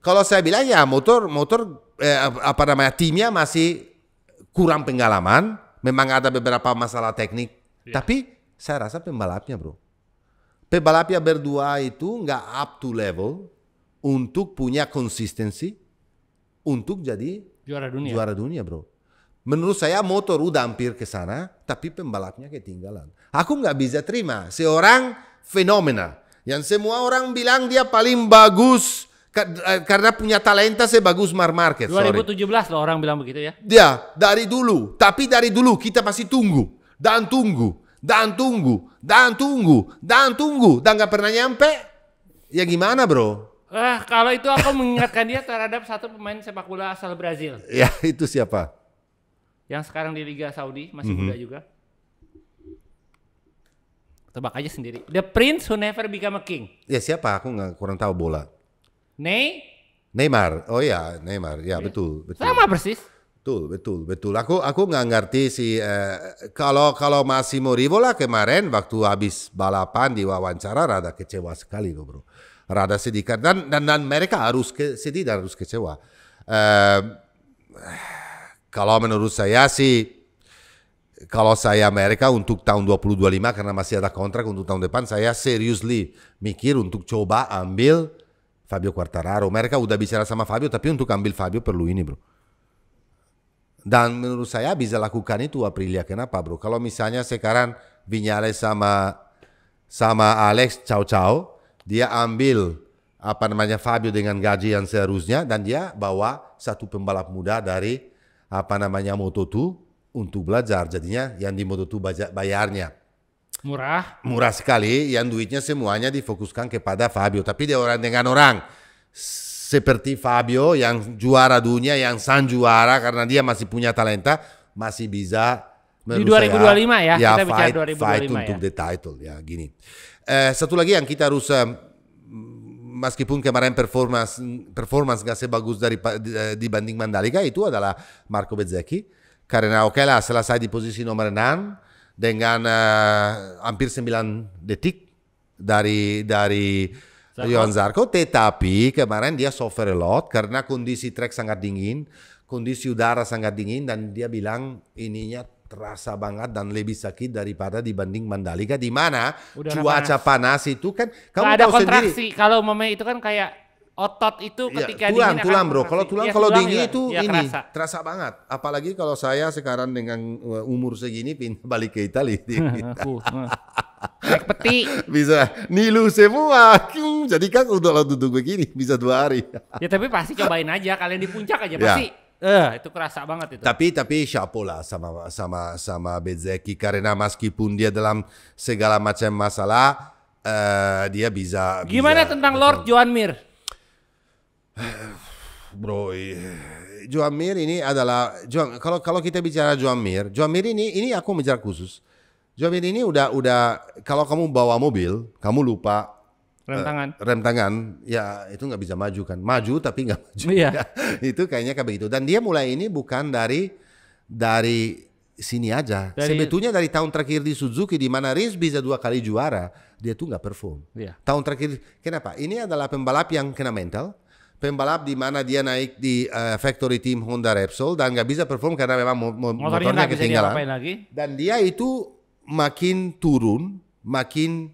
Kalau saya bilang ya motor motor eh, apa namanya timnya masih kurang pengalaman, memang ada beberapa masalah teknik. Yeah. Tapi saya rasa pembalapnya, Bro. Pembalapnya berdua itu nggak up to level untuk punya konsistensi untuk jadi juara dunia. Juara dunia, Bro Menurut saya motor udah hampir ke sana, tapi pembalapnya ketinggalan. Aku nggak bisa terima seorang fenomena yang semua orang bilang dia paling bagus eh, karena punya talenta sebagus Mar Market. 2017 sorry. loh orang bilang begitu ya. Dia ya, dari dulu. Tapi dari dulu kita pasti tunggu dan tunggu dan tunggu dan tunggu dan tunggu dan nggak pernah nyampe. Ya gimana bro? Eh, kalau itu aku mengingatkan dia terhadap satu pemain sepak bola asal Brazil. Ya, itu siapa? yang sekarang di Liga Saudi masih mm -hmm. muda juga. Tebak aja sendiri. The Prince Who Never Became a King. Ya siapa? Aku nggak kurang tahu bola. Ney? Neymar. Oh ya Neymar. Ya iya. betul, betul. Sama persis. Betul, betul, betul. Aku aku nggak ngerti sih eh, kalau kalau Massimo Rivola kemarin waktu habis balapan di wawancara rada kecewa sekali loh bro. Rada sedih dan dan, dan mereka harus ke, sedih dan harus kecewa. Eh, kalau menurut saya sih, kalau saya Amerika untuk tahun 2025 karena masih ada kontrak untuk tahun depan, saya seriously mikir untuk coba ambil Fabio Quartararo. Mereka udah bicara sama Fabio, tapi untuk ambil Fabio perlu ini bro. Dan menurut saya bisa lakukan itu Aprilia. Kenapa bro? Kalau misalnya sekarang Vinales sama sama Alex Ciao Ciao, dia ambil apa namanya Fabio dengan gaji yang seharusnya dan dia bawa satu pembalap muda dari apa namanya Moto2 untuk belajar jadinya yang di Moto2 bayarnya murah murah sekali yang duitnya semuanya difokuskan kepada Fabio tapi dia orang dengan orang seperti Fabio yang juara dunia yang sang juara karena dia masih punya talenta masih bisa di 2025 saya, ya, ya kita fight, bicara 2025 fight untuk ya. the title ya gini eh, satu lagi yang kita harus meskipun kemarin performance performance nggak sebagus dari eh, dibanding Mandalika itu adalah Marco Bezzecchi karena oke okay lah selesai di posisi nomor 6 dengan uh, hampir 9 detik dari dari Zarko. Zarco, Zarco tetapi kemarin dia suffer a lot karena kondisi trek sangat dingin kondisi udara sangat dingin dan dia bilang ininya kerasa banget dan lebih sakit daripada dibanding Mandalika di mana cuaca panas. panas itu kan kamu Gak ada kontraksi. sendiri kalau memang itu kan kayak otot itu iya, ketika ya, tulang, dingin tulang bro kalau tulang ya, kalau tulang dingin juga. itu ya, ini kerasa. terasa banget apalagi kalau saya sekarang dengan eh, umur segini pindah balik ke Italia naik peti bisa nilu semua jadi kan udah duduk begini bisa dua hari ya tapi pasti cobain aja kalian di puncak aja ya. pasti ya Eh, itu kerasa banget itu. Tapi tapi siapa lah sama sama sama Bezeki karena meskipun dia dalam segala macam masalah uh, dia bisa Gimana bisa, tentang Lord Joan Mir? Bro, eh, Joan Mir ini adalah Joan, kalau kalau kita bicara Joan Mir, Joan Mir ini ini aku mencari khusus. Joan Mir ini udah udah kalau kamu bawa mobil, kamu lupa rem tangan uh, eh, rem tangan ya itu nggak bisa maju kan maju tapi nggak maju iya. ya. itu kayaknya kayak begitu dan dia mulai ini bukan dari dari sini aja dari, sebetulnya dari tahun terakhir di Suzuki di mana Riz bisa dua kali juara dia tuh nggak perform iya. tahun terakhir kenapa ini adalah pembalap yang kena mental pembalap di mana dia naik di uh, factory team Honda Repsol dan nggak bisa perform karena memang mo mo motornya, motornya ketinggalan Bisa lagi. dan dia itu makin turun makin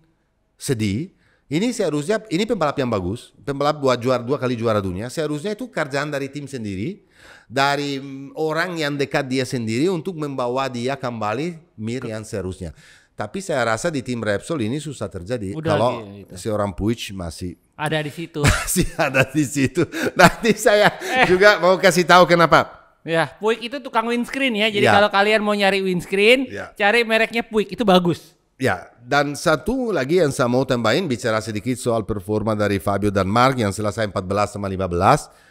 sedih ini seharusnya ini pembalap yang bagus, pembalap dua juara dua kali juara dunia. Seharusnya itu kerjaan dari tim sendiri, dari orang yang dekat dia sendiri untuk membawa dia kembali mir yang seharusnya. Tapi saya rasa di tim Repsol ini susah terjadi. Udah Kalau gitu. seorang Puig masih ada di situ. masih ada di situ. Nanti saya eh. juga mau kasih tahu kenapa. Ya, Puig itu tukang windscreen ya. Jadi ya. kalau kalian mau nyari windscreen, ya. cari mereknya Puig itu bagus. Ya, dan satu lagi yang saya mau tambahin bicara sedikit soal performa dari Fabio dan Mark yang selesai 14 sama 15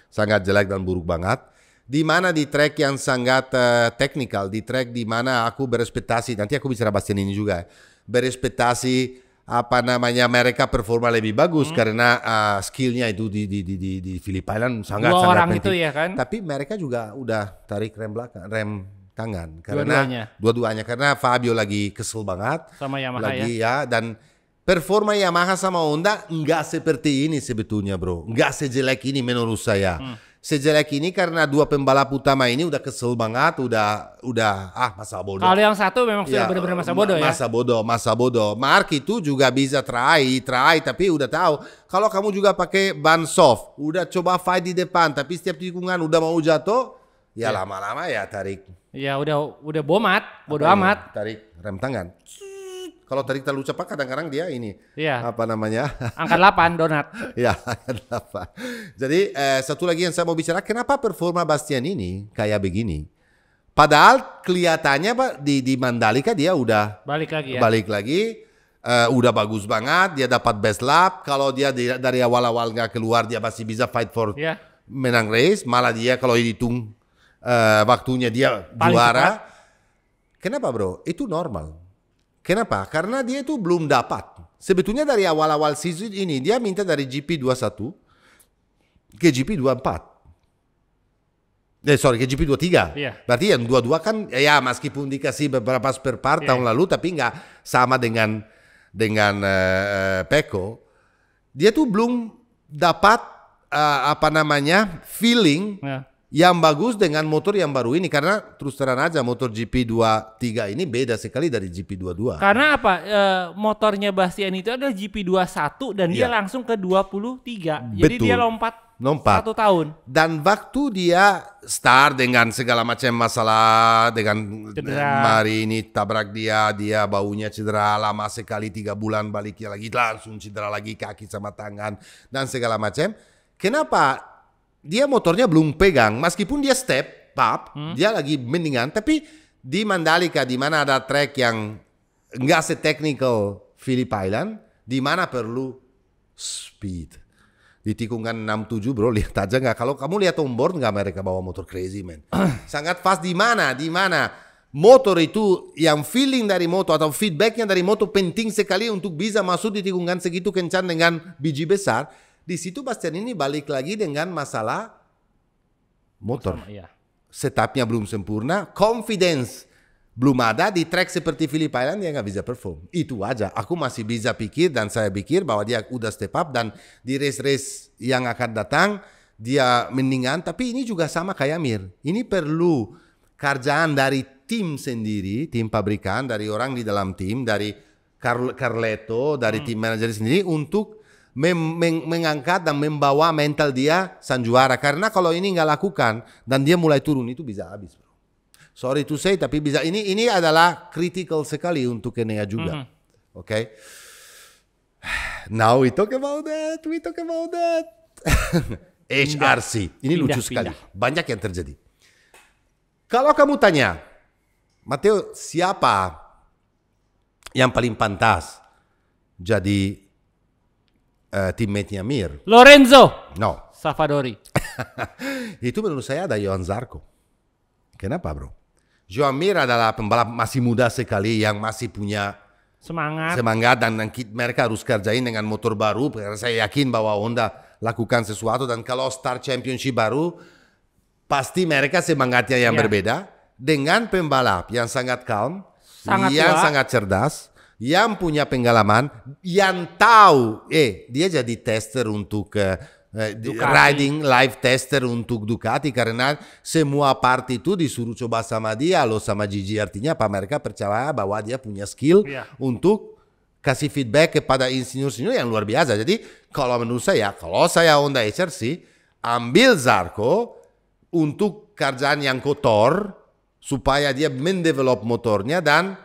sangat jelek dan buruk banget. Di mana di track yang sangat uh, eh, teknikal, di track di mana aku berespektasi, nanti aku bicara Bastian ini juga, eh, berespektasi apa namanya mereka performa lebih bagus hmm. karena uh, skillnya itu di di di di, di Philip Island sangat Dua sangat orang penting. itu ya kan. Tapi mereka juga udah tarik rem belakang, rem tangan karena dua-duanya dua karena Fabio lagi kesel banget sama Yamaha lagi ya, ya dan performa Yamaha sama Honda nggak seperti ini sebetulnya bro nggak sejelek ini menurut saya hmm. sejelek ini karena dua pembalap utama ini udah kesel banget udah udah ah masa bodoh kalau yang satu memang ya, sudah benar-benar masa bodoh ya masa bodoh masa bodoh Mark itu juga bisa try try tapi udah tahu kalau kamu juga pakai ban soft udah coba fight di depan tapi setiap tikungan udah mau jatuh ya, ya. lama-lama ya, ya tarik Ya udah udah bomat, bodo apa amat. Ini? Tarik rem tangan. Kalau tarik terlalu cepat kadang-kadang dia ini ya. apa namanya? Angka 8 donat. Iya, angka 8. Jadi eh, satu lagi yang saya mau bicara, kenapa performa Bastian ini kayak begini? Padahal kelihatannya Pak di di Mandalika dia udah balik lagi ya. Balik lagi uh, udah bagus banget, dia dapat best lap. Kalau dia di, dari awal-awal nggak keluar dia masih bisa fight for yeah. menang race. Malah dia kalau dihitung uh, waktunya dia Paling juara. Cepat. Kenapa bro? Itu normal. Kenapa? Karena dia itu belum dapat. Sebetulnya dari awal-awal season ini dia minta dari GP21 ke GP24. Eh, sorry, ke GP23. Yeah. Berarti yang dua-dua kan eh, ya meskipun dikasih beberapa spare part yeah. tahun lalu tapi nggak sama dengan dengan uh, Peko. Dia tuh belum dapat uh, apa namanya feeling yeah yang bagus dengan motor yang baru ini karena terus terang aja motor GP23 ini beda sekali dari GP22. Karena apa? E, motornya Bastian itu adalah GP21 dan ya. dia iya. langsung ke 23. Betul. Jadi dia lompat lompat satu tahun. Dan waktu dia start dengan segala macam masalah dengan cedera. mari ini tabrak dia, dia baunya cedera lama sekali tiga bulan baliknya lagi langsung cedera lagi kaki sama tangan dan segala macam. Kenapa dia motornya belum pegang meskipun dia step up hmm. dia lagi mendingan tapi di Mandalika di mana ada trek yang nggak enggak technical Philip Island di mana perlu speed di tikungan 67 bro lihat aja nggak kalau kamu lihat onboard nggak mereka bawa motor crazy man sangat fast di mana di mana motor itu yang feeling dari motor atau feedbacknya dari motor penting sekali untuk bisa masuk di tikungan segitu kencang dengan biji besar di situ Bastian ini balik lagi dengan masalah motor. Sama, iya. Setupnya belum sempurna, confidence belum ada di track seperti Philip Island dia nggak bisa perform. Itu aja. Aku masih bisa pikir dan saya pikir bahwa dia udah step up dan di race-race yang akan datang dia mendingan. Tapi ini juga sama kayak Mir. Ini perlu kerjaan dari tim sendiri, tim pabrikan, dari orang di dalam tim, dari Carl Carletto, dari hmm. tim manajer sendiri untuk mengangkat dan membawa mental dia sang juara Karena kalau ini nggak lakukan dan dia mulai turun itu bisa habis. Bro. Sorry to say tapi bisa. Ini ini adalah critical sekali untuk Enea juga. Mm -hmm. Oke. Okay? Now we talk about that. We talk about that. HRC. Ini pindah, lucu sekali. Banyak yang terjadi. Kalau kamu tanya, Mateo siapa yang paling pantas jadi uh, teammate-nya Mir. Lorenzo. No. Safadori. itu menurut saya ada Johan Zarco. Kenapa bro? Johan Mir adalah pembalap masih muda sekali yang masih punya semangat semangat dan, dan mereka harus kerjain dengan motor baru karena saya yakin bahwa Honda lakukan sesuatu dan kalau Star Championship baru pasti mereka semangatnya yang yeah. berbeda dengan pembalap yang sangat calm, sangat yang tua. sangat cerdas, yang punya pengalaman, yang tahu, eh dia jadi tester untuk eh, eh riding live tester untuk Ducati karena semua part itu disuruh coba sama dia, lo sama Gigi artinya apa mereka percaya bahwa dia punya skill yeah. untuk kasih feedback kepada insinyur-insinyur yang luar biasa. Jadi kalau menurut saya, kalau saya Honda HRC, ambil Zarko untuk kerjaan yang kotor supaya dia mendevelop motornya dan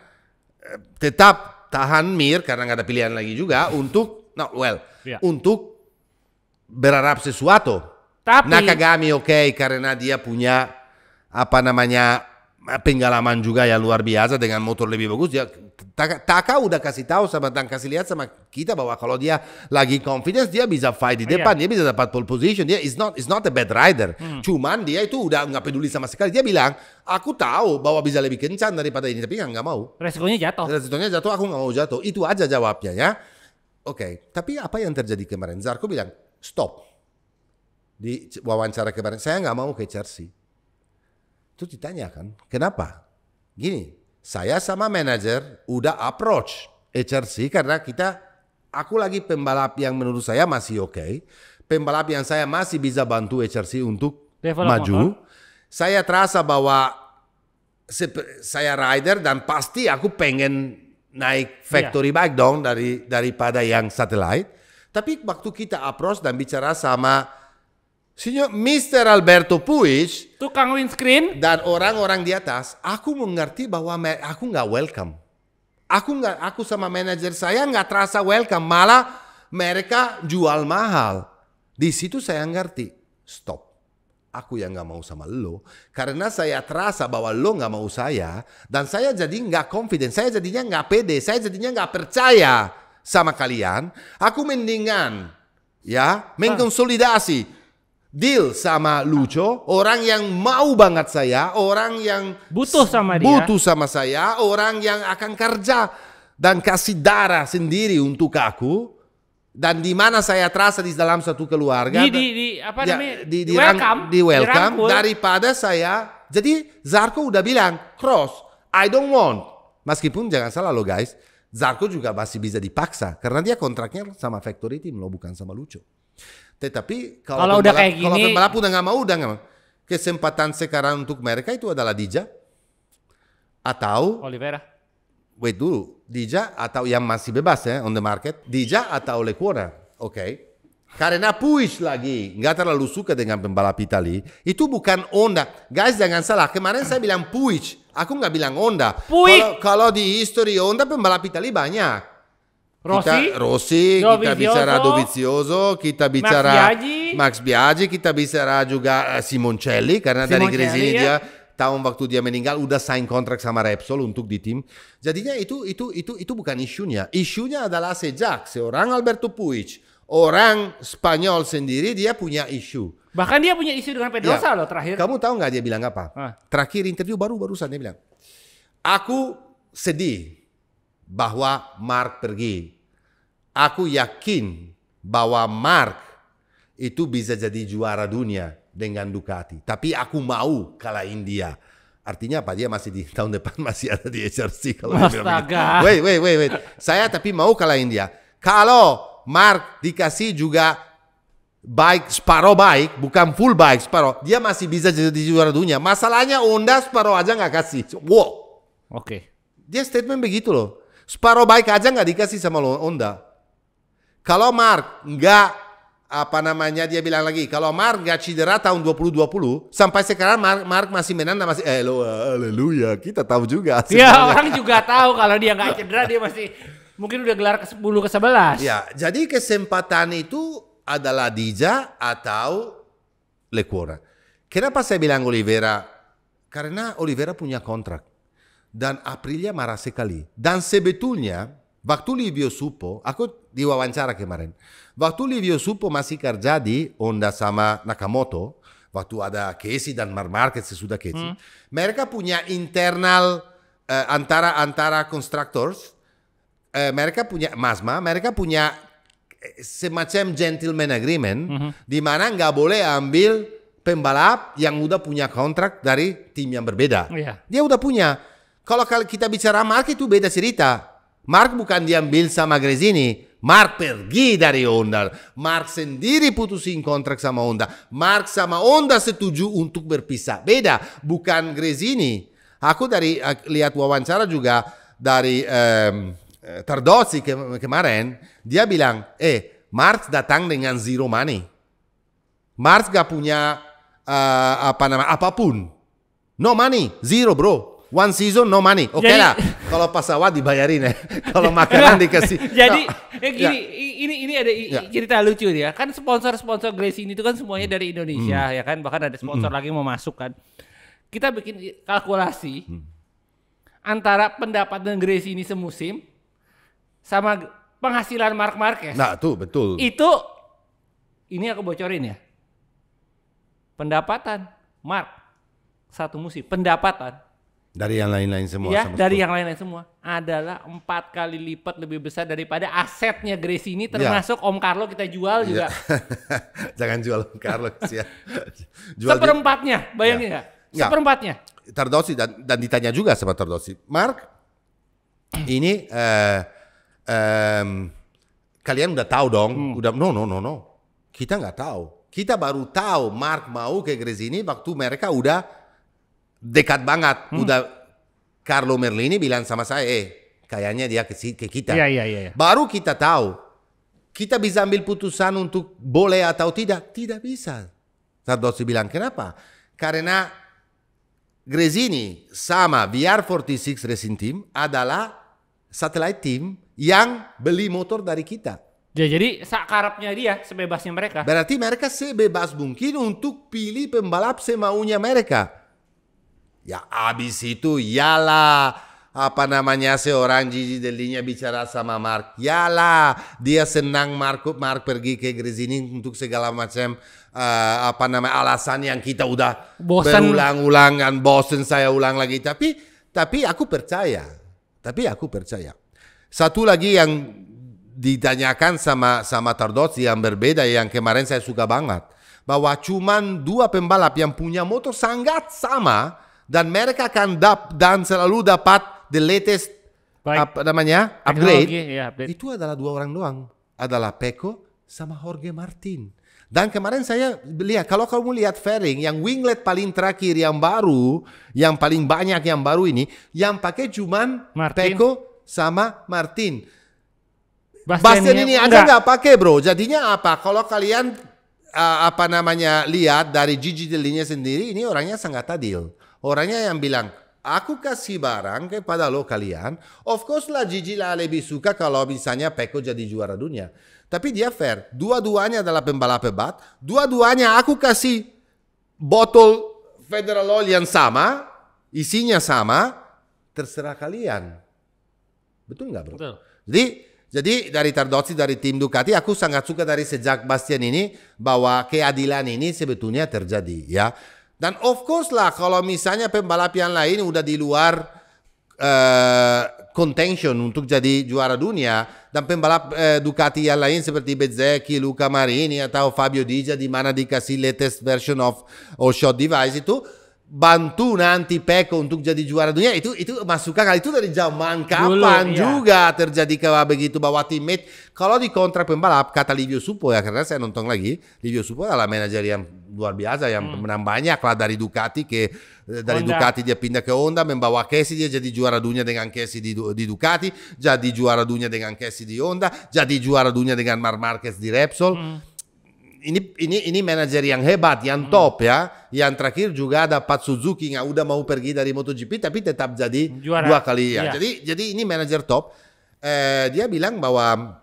eh, tetap tahan Mir karena nggak ada pilihan lagi juga untuk no well yeah. untuk berharap sesuatu. Tapi Nakagami oke okay, karena dia punya apa namanya pengalaman juga ya luar biasa dengan motor lebih bagus dia ya, Taka udah kasih tahu sama Tang kasih lihat sama kita bahwa kalau dia lagi confidence dia bisa fight di oh, depan yeah. dia bisa dapat pole position dia is not is not a bad rider hmm. cuman dia itu udah nggak peduli sama sekali dia bilang aku tahu bahwa bisa lebih kencang daripada ini tapi nggak mau resikonya jatuh resikonya jatuh aku nggak mau jatuh itu aja jawabnya ya oke okay. tapi apa yang terjadi kemarin Zarko bilang stop di wawancara kemarin saya nggak mau ke Chelsea itu ditanya kan, kenapa? Gini, saya sama manajer udah approach HRC karena kita, aku lagi pembalap yang menurut saya masih oke. Okay. Pembalap yang saya masih bisa bantu HRC untuk Develop maju. Motor. Saya terasa bahwa saya rider dan pasti aku pengen naik iya. factory yeah. bike dong dari daripada yang satellite Tapi waktu kita approach dan bicara sama Signor Mr. Alberto Puig, tukang windscreen dan orang-orang di atas, aku mengerti bahwa aku nggak welcome. Aku nggak, aku sama manajer saya nggak terasa welcome, malah mereka jual mahal. Di situ saya ngerti, stop. Aku yang nggak mau sama lo, karena saya terasa bahwa lo nggak mau saya, dan saya jadi nggak confident, saya jadinya nggak pede, saya jadinya nggak percaya sama kalian. Aku mendingan ya mengkonsolidasi deal sama Lucho, orang yang mau banget saya, orang yang butuh sama dia. Butuh sama saya, orang yang akan kerja dan kasih darah sendiri untuk aku. Dan di mana saya terasa di dalam satu keluarga di, di, di apa ya, namanya di, di, welcome, di welcome di daripada saya. Jadi Zarko udah bilang cross, I don't want. Meskipun jangan salah lo guys, Zarko juga masih bisa dipaksa karena dia kontraknya sama factory team lo bukan sama Lucho. Tetapi kalau, kalau pembalap, udah kayak gini, kalau pembalap udah nggak mau, udah nggak mau. Kesempatan sekarang untuk mereka itu adalah Dija atau Oliveira. Wait dulu, Dija atau yang masih bebas ya on the market, Dija atau Lecuona, oke? Okay. Karena Puis lagi nggak terlalu suka dengan pembalap Itali, itu bukan Honda. Guys jangan salah, kemarin saya bilang Puis, aku nggak bilang Honda. Kalau, kalau di history Honda pembalap Italia banyak. Rossi, kita, Rossi kita kita bicara Dovizioso, kita bicara Max Biaggi, kita bicara juga eh, Simoncelli karena Simoncelli, dari Gresini ya. dia tahun waktu dia meninggal udah sign kontrak sama Repsol untuk di tim. Jadinya itu itu itu itu bukan isunya. Isunya adalah sejak seorang Alberto Puig, orang Spanyol sendiri dia punya isu. Bahkan dia punya isu dengan Pedrosa ya. loh terakhir. Kamu tahu nggak dia bilang apa? Ah. Terakhir interview baru barusan dia bilang, aku sedih bahwa Mark pergi Aku yakin bahwa Mark itu bisa jadi juara dunia dengan Ducati. Tapi aku mau kalah India. Artinya apa? Dia masih di tahun depan masih ada di HRC kalau Astaga. Wait, wait, wait, wait. Saya tapi mau kalah India. Kalau Mark dikasih juga bike separuh bike bukan full bike separuh dia masih bisa jadi juara dunia masalahnya Honda separuh aja nggak kasih wow oke okay. dia statement begitu loh separuh bike aja nggak dikasih sama Honda kalau Mark nggak apa namanya dia bilang lagi kalau Mark gak cedera tahun 2020 sampai sekarang Mark, Mark masih menang masih eh haleluya kita tahu juga ya orang juga tahu kalau dia gak cedera dia masih mungkin udah gelar ke 10 ke 11 ya jadi kesempatan itu adalah Dija atau Lekora kenapa saya bilang Oliveira karena Oliveira punya kontrak dan Aprilia marah sekali dan sebetulnya Waktu Livio Supo, aku diwawancara kemarin. Waktu Livio Supo masih kerja di Honda sama Nakamoto, waktu ada Casey dan Mar Marquez sesudah Casey, hmm. mereka punya internal uh, eh, antara antara constructors, uh, mereka punya mazma. mereka punya eh, semacam gentleman agreement -hmm. di mana nggak boleh ambil pembalap yang udah punya kontrak dari tim yang berbeda. yeah. Dia udah punya. Kalau kita bicara market itu beda cerita. Mark bukan diambil sama Gresini. Mark pergi dari Honda. Mark sendiri putusin kontrak sama Honda. Mark sama Honda setuju untuk berpisah. Beda, bukan Gresini. Aku dari lihat wawancara juga dari um, eh, Tardosi ke, kemarin, dia bilang, eh, Mark datang dengan zero money. Mark gak punya uh, apa nama apapun. No money, zero bro one season no money. Oke okay lah. Kalau pas awal dibayarin ya. Kalau makanan nah, dikasih. jadi ya gini, ya. ini ini ada ya. cerita lucu ya. Kan sponsor-sponsor Grace ini itu kan semuanya dari Indonesia hmm. ya kan. Bahkan ada sponsor hmm. lagi mau masuk kan. Kita bikin kalkulasi hmm. antara pendapatan Grace ini semusim sama penghasilan Mark Marquez. Nah, tuh betul. Itu ini aku bocorin ya. Pendapatan Mark satu musim pendapatan dari yang lain-lain semua. Ya, sama dari yang lain-lain semua adalah empat kali lipat lebih besar daripada asetnya Gresini, ini ya. termasuk ya. Om Carlo kita jual ya. juga. Jangan jual Om Carlo ya. Jual Seperempatnya, bayangin ya. Gak? Ya. Seperempatnya. Tardosi dan, dan ditanya juga sama Tardosi, Mark, ini uh, um, kalian udah tahu dong, hmm. udah no no no no, kita nggak tahu, kita baru tahu Mark mau ke Gresini ini waktu mereka udah dekat banget. Hmm. Udah Carlo Merlini bilang sama saya, eh kayaknya dia ke, ke kita. Iya, iya, iya, iya. Baru kita tahu. Kita bisa ambil putusan untuk boleh atau tidak. Tidak bisa. Sardosi bilang, kenapa? Karena Grezini sama VR46 Racing Team adalah satellite team yang beli motor dari kita. Ya, jadi sakarapnya dia, sebebasnya mereka. Berarti mereka sebebas mungkin untuk pilih pembalap semaunya mereka. Ya abis itu yalah apa namanya seorang Gigi Delinya bicara sama Mark. Yalah, dia senang Mark Mark pergi ke Inggris ini untuk segala macam uh, apa namanya alasan yang kita udah berulang-ulangan bosen saya ulang lagi tapi tapi aku percaya. Tapi aku percaya. Satu lagi yang ditanyakan sama sama Tardot yang berbeda yang kemarin saya suka banget bahwa cuman dua pembalap yang punya motor sangat sama dan mereka akan dap dan selalu dapat the latest Baik. apa namanya upgrade, ya, update. Itu adalah dua orang doang, adalah Peko sama Jorge Martin. Dan kemarin saya lihat kalau kamu lihat fairing yang winglet paling terakhir yang baru, yang paling banyak yang baru ini, yang pakai cuman Martin. Peko sama Martin. Bastian, ini ada Anda nggak pakai bro. Jadinya apa? Kalau kalian uh, apa namanya lihat dari Gigi Delinya sendiri, ini orangnya sangat adil. Orangnya yang bilang, aku kasih barang kepada lo kalian. Of course lah Gigi lah lebih suka kalau misalnya Peko jadi juara dunia. Tapi dia fair, dua-duanya adalah pembalap hebat, dua-duanya aku kasih botol Federal Oil yang sama, isinya sama, terserah kalian. Betul nggak bro? Betul. Jadi jadi dari Tardozzi dari tim Ducati aku sangat suka dari sejak Bastian ini bahwa keadilan ini sebetulnya terjadi ya. Dan of course lah kalau misalnya pembalap yang lain udah di luar uh, contention untuk jadi juara dunia dan pembalap uh, Ducati yang lain seperti Bezzecchi, Luca Marini atau Fabio Digia di mana dikasih latest version of or shot device itu bantu nanti Peko untuk jadi juara dunia itu itu masukkan kali itu dari zaman kapan Dulu, iya. juga iya. terjadi kalau begitu bahwa teammate kalau di kontrak pembalap kata Livio Supo ya karena saya nonton lagi Livio Supo adalah manajer yang luar biasa yang hmm. menang banyak lah dari Ducati ke eh, dari Honda. Ducati dia pindah ke Honda membawa kesi dia jadi juara dunia dengan kesi di, di Ducati jadi juara dunia dengan kesi di Honda jadi juara dunia dengan Mar Marquez di Repsol hmm. ini ini ini manajer yang hebat yang hmm. top ya yang terakhir juga ada Pat Suzuki yang udah mau pergi dari MotoGP tapi tetap jadi juara. dua kali ya. ya jadi jadi ini manajer top eh, dia bilang bahwa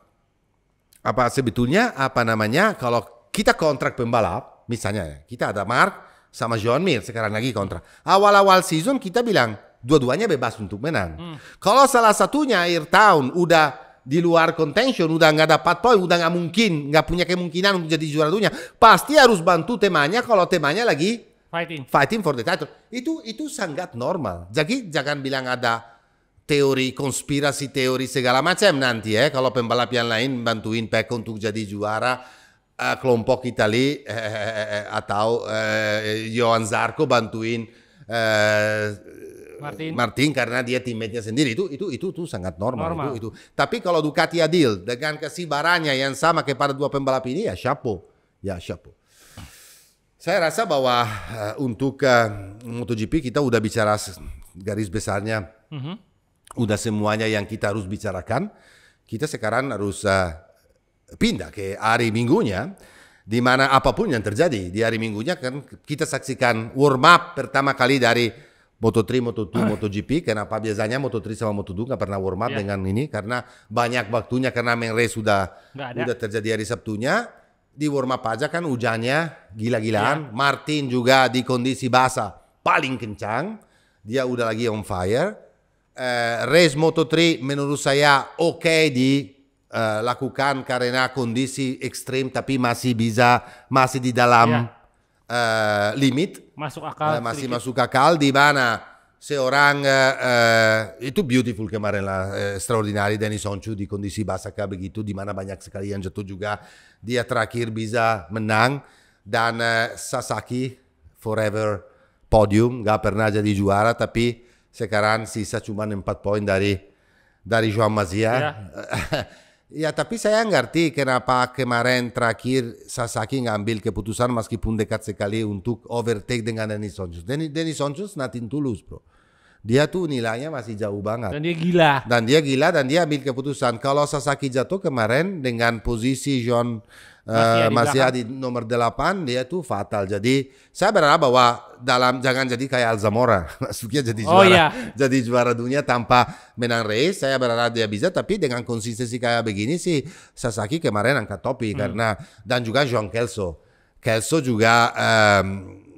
apa sebetulnya apa namanya kalau kita kontrak pembalap misalnya kita ada Mark sama John Mir sekarang lagi kontra. Awal-awal season kita bilang dua-duanya bebas untuk menang. Hmm. Kalau salah satunya air tahun udah di luar contention udah nggak dapat poin udah nggak mungkin nggak punya kemungkinan untuk jadi juara dunia pasti harus bantu temanya kalau temanya lagi fighting fighting for the title itu itu sangat normal jadi jangan bilang ada teori konspirasi teori segala macam nanti ya kalau pembalap yang lain bantuin Pek untuk jadi juara kelompok Itali eh, eh, eh, eh atau eh, Johan Zarco bantuin eh, Martin. Martin karena dia teammate sendiri itu itu itu tuh sangat normal, normal. Itu, itu. Tapi kalau Ducati adil dengan kesibarannya yang sama kepada dua pembalap ini ya chapeau. Ya chapeau. Saya rasa bahwa uh, untuk uh, MotoGP kita udah bicara garis besarnya. Mm -hmm. Udah semuanya yang kita harus bicarakan. Kita sekarang harus uh, Pindah ke hari minggunya di mana apapun yang terjadi di hari minggunya kan kita saksikan warm up pertama kali dari Moto3, Moto2, ah. MotoGP kenapa biasanya Moto3 sama Moto2 nggak pernah warm up yeah. dengan ini karena banyak waktunya karena main race sudah sudah terjadi hari Sabtunya di warm up aja kan hujannya gila-gilaan yeah. Martin juga di kondisi basah paling kencang dia udah lagi on fire eh, race Moto3 menurut saya oke okay di Eh, lakukan karena kondisi ekstrim tapi masih bisa masih di dalam ya. uh, limit masuk akal uh, masih sedikit. masuk akal di mana seorang uh, uh, itu beautiful kemarin lah uh, extraordinary Dennis Oncu di kondisi basaka begitu di mana banyak sekali yang jatuh juga dia terakhir bisa menang dan uh, Sasaki forever podium gak pernah jadi juara tapi sekarang sisa cuma 4 poin dari dari Joan Mazia. Iya. Ya tapi saya ngerti kenapa kemarin terakhir Sasaki ngambil keputusan meskipun dekat sekali untuk overtake dengan Dennis Sanchez. Dennis Sonjus nothing to lose bro dia tuh nilainya masih jauh banget. Dan dia gila. Dan dia gila dan dia ambil keputusan. Kalau Sasaki jatuh kemarin dengan posisi John uh, eh, masih ya di ya nomor 8 dia tuh fatal. Jadi saya berharap bahwa dalam jangan jadi kayak Alzamora. Maksudnya jadi oh, juara. Oh, iya. Jadi juara dunia tanpa menang race. Saya berharap dia bisa tapi dengan konsistensi kayak begini sih Sasaki kemarin angkat topi hmm. karena dan juga John Kelso. Kelso juga um,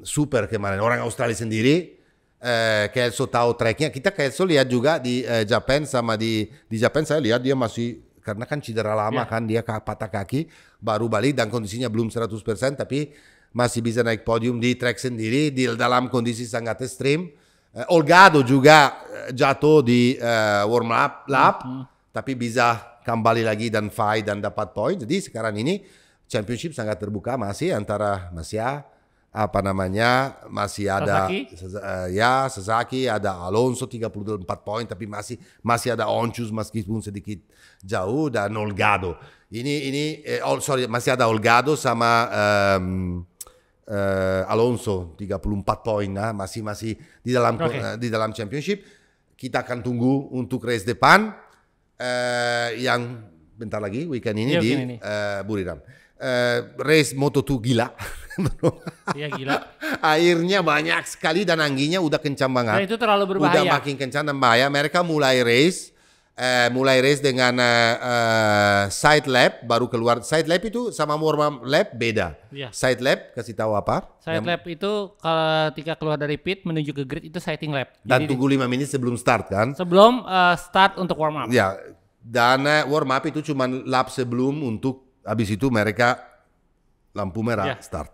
super kemarin. Orang Australia sendiri eh, Kelso tahu tracknya kita Kelso lihat juga di eh, Japan sama di di Japan saya lihat dia masih karena kan cedera lama yeah. kan dia patah kaki baru balik dan kondisinya belum 100% tapi masih bisa naik podium di track sendiri di dalam kondisi sangat ekstrim eh, Olgado juga eh, jatuh di eh, warm up lap mm -hmm. tapi bisa kembali lagi dan fight dan dapat poin jadi sekarang ini championship sangat terbuka masih antara Masia apa namanya masih ada Sasaki? Uh, ya Sasaki ada Alonso 34 poin tapi masih masih ada Onchus meskipun sedikit jauh dan Olgado ini ini eh, oh, sorry masih ada Olgado sama um, uh, Alonso 34 poin nah, masih masih di dalam okay. uh, eh, di dalam championship kita akan tunggu untuk race depan uh, yang bentar lagi weekend ini yeah, di ini. Uh, Buriram uh, race Moto2 gila bro. Gitu iya gila. Airnya banyak sekali dan anginnya udah kencang banget. Nah, itu terlalu berbahaya. Udah makin kencang dan bahaya. Mereka mulai race, eh, mulai race dengan eh, eh, side lap baru keluar. Side lap itu sama warm up lap beda. Iya. Side lap kasih tahu apa? Side Yang, lap itu ketika keluar dari pit menuju ke grid itu sighting lap. Dan Jadi, tunggu 5 menit sebelum start kan? Sebelum uh, start untuk warm up. Ya. Dan uh, warm up itu cuma lap sebelum untuk habis itu mereka lampu merah yeah. start.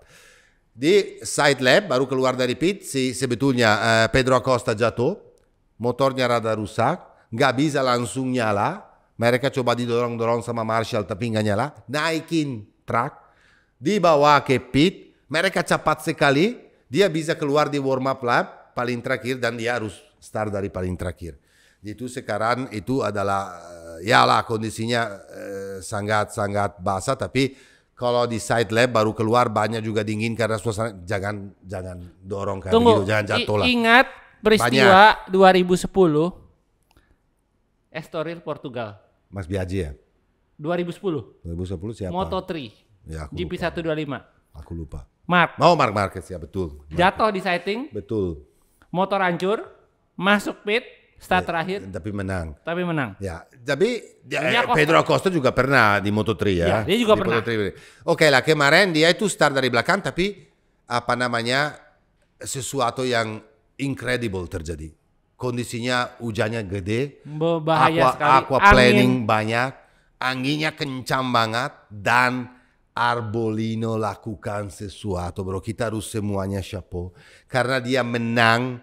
Di Side Lab baru keluar dari pit si sebetulnya eh, Pedro Acosta jatuh, motornya rada rusak, nggak bisa langsung nyala. Mereka coba didorong-dorong sama Marshall tapi nggak nyala. Naikin truk, dibawa ke pit, mereka cepat sekali, dia bisa keluar di warm up lap paling terakhir dan dia harus start dari paling terakhir. Itu sekarang itu adalah eh, ya lah kondisinya eh, sangat-sangat eh, sangat, sangat basah tapi kalau di side lab baru keluar banyak juga dingin karena suasana jangan jangan dorong kayak Tunggu, begitu, jangan jatuh lah. Ingat peristiwa banyak. 2010 Estoril Portugal. Mas Biaji ya? 2010. 2010 siapa? Moto3. Ya, aku GP lupa. 125. Aku lupa. Mark. Oh, Mark Marquez ya betul. Mark. Jatuh di sighting. Betul. Motor hancur, masuk pit, Start eh, terakhir. Tapi menang. Tapi menang. Ya, tapi ya, iya, Pedro Acosta juga pernah di Moto3 ya. ya dia juga di pernah. Moto3. Oke lah kemarin dia itu start dari belakang tapi apa namanya sesuatu yang incredible terjadi. Kondisinya hujannya gede, Bahaya aqua, sekali. aqua planning banyak, anginnya kencang banget dan Arbolino lakukan sesuatu bro. Kita harus semuanya chapeau karena dia menang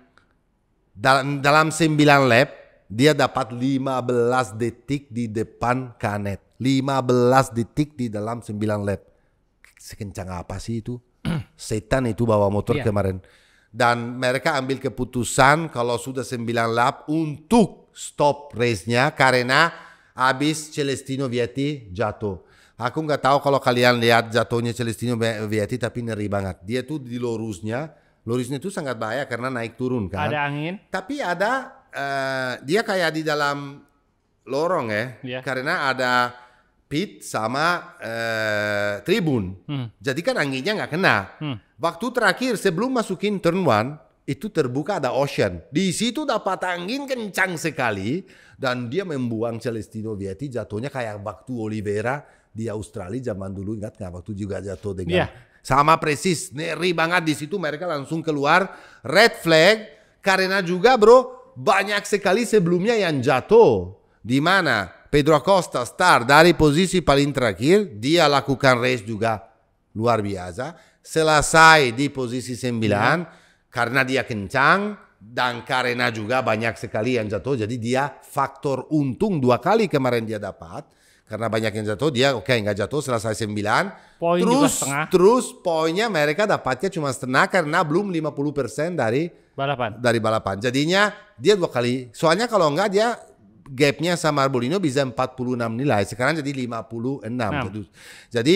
dalam, dalam 9 lap dia dapat 15 detik di depan Kanet. 15 detik di dalam 9 lap. Sekencang apa sih itu? Setan itu bawa motor yeah. kemarin. Dan mereka ambil keputusan kalau sudah 9 lap untuk stop race-nya karena habis Celestino Vietti jatuh. Aku nggak tahu kalau kalian lihat jatuhnya Celestino Vietti tapi ngeri banget. Dia tuh di lurusnya Lorisnya itu sangat bahaya karena naik turun kan. Ada angin. Tapi ada uh, dia kayak di dalam lorong ya, yeah. karena ada pit sama uh, tribun. Hmm. Jadi kan anginnya nggak kena. Hmm. Waktu terakhir sebelum masukin turn one itu terbuka ada ocean. Di situ dapat angin kencang sekali dan dia membuang Celestino Vietti jatuhnya kayak waktu Oliveira di Australia zaman dulu ingat nggak waktu juga jatuh dengan yeah. Sama persis, ngeri banget di situ mereka langsung keluar red flag karena juga bro banyak sekali sebelumnya yang jatuh. Di mana Pedro costa star dari posisi paling terakhir dia lakukan race juga luar biasa. Selesai di posisi 9 ya. karena dia kencang dan karena juga banyak sekali yang jatuh jadi dia faktor untung dua kali kemarin dia dapat karena banyak yang jatuh dia oke okay, nggak jatuh selesai 9 Poin terus terus poinnya mereka dapatnya cuma setengah karena belum 50% dari balapan dari balapan jadinya dia dua kali soalnya kalau enggak dia gapnya sama Arbolino bisa 46 nilai sekarang jadi 56 jadi, jadi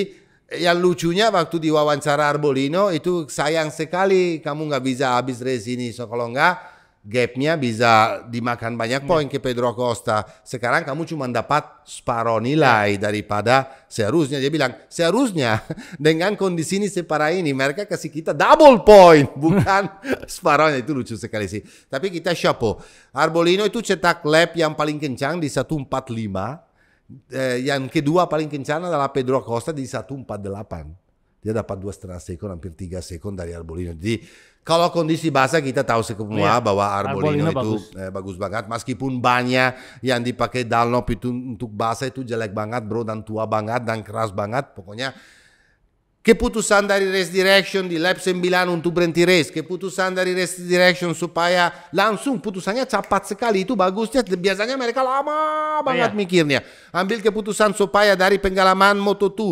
yang lucunya waktu diwawancara Arbolino itu sayang sekali kamu nggak bisa habis race ini so kalau enggak gapnya bisa dimakan banyak poin iya. ke Pedro Costa. Sekarang kamu cuma dapat separuh nilai iya. daripada seharusnya. Dia bilang seharusnya dengan kondisi ini separah ini mereka kasih kita double point bukan separuhnya itu lucu sekali sih. Tapi kita chapeau. Arbolino itu cetak lap yang paling kencang di 145. Eh, yang kedua paling kencang adalah Pedro Costa di 148 dia dapat dua setengah sekon hampir tiga sekon dari Arbolino jadi kalau kondisi basah kita tahu semua iya. bahwa Arbolino, Arbolino itu bagus. Eh, bagus banget meskipun banyak yang dipakai Dunlop itu untuk basah itu jelek banget bro dan tua banget dan keras banget pokoknya keputusan dari race direction di Lepsen bilan untuk berhenti race, keputusan dari race direction supaya langsung putusannya cepat sekali itu bagusnya eh, biasanya mereka lama banget oh, mikirnya. Ambil keputusan supaya dari pengalaman Moto2 eh,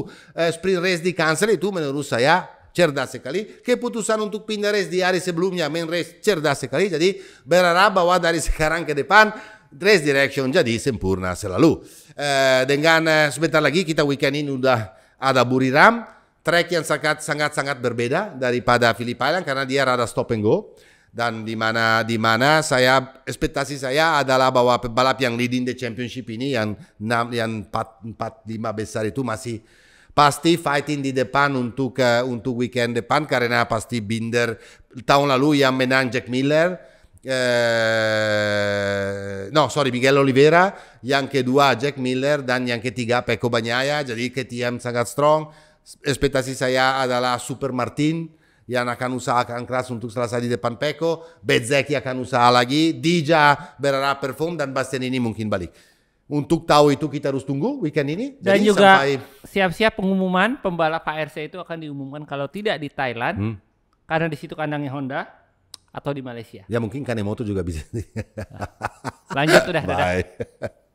sprint race di cancel itu menurut saya cerdas sekali. Keputusan untuk pindah race di hari sebelumnya main race cerdas sekali. Jadi berharap bahwa dari sekarang ke depan Race Direction jadi sempurna selalu. Eh, dengan eh, sebentar lagi kita weekend ini udah ada Buriram track yang sangat-sangat berbeda daripada Philip Island karena dia rada stop and go dan di mana di mana saya ekspektasi saya adalah bahwa pebalap yang leading the championship ini yang 6 yang 4 4 5 besar itu masih pasti fighting di depan untuk uh, untuk weekend depan karena pasti Binder tahun lalu yang menang Jack Miller Uh, no sorry Miguel Oliveira yang kedua Jack Miller dan yang ketiga Peko Banyaya jadi KTM sangat strong ekspektasi saya adalah Super Martin yang akan usahakan keras untuk selasa di depan Peko, Bezeki akan usaha lagi, Dija berharap perform dan Bastian ini mungkin balik. Untuk tahu itu kita harus tunggu weekend ini. Dan Jadi juga siap-siap pengumuman pembalap HRC itu akan diumumkan kalau tidak di Thailand hmm. karena di situ kandangnya Honda atau di Malaysia. Ya mungkin Kanemoto juga bisa. Nah, lanjut udah. Bye. Dadah.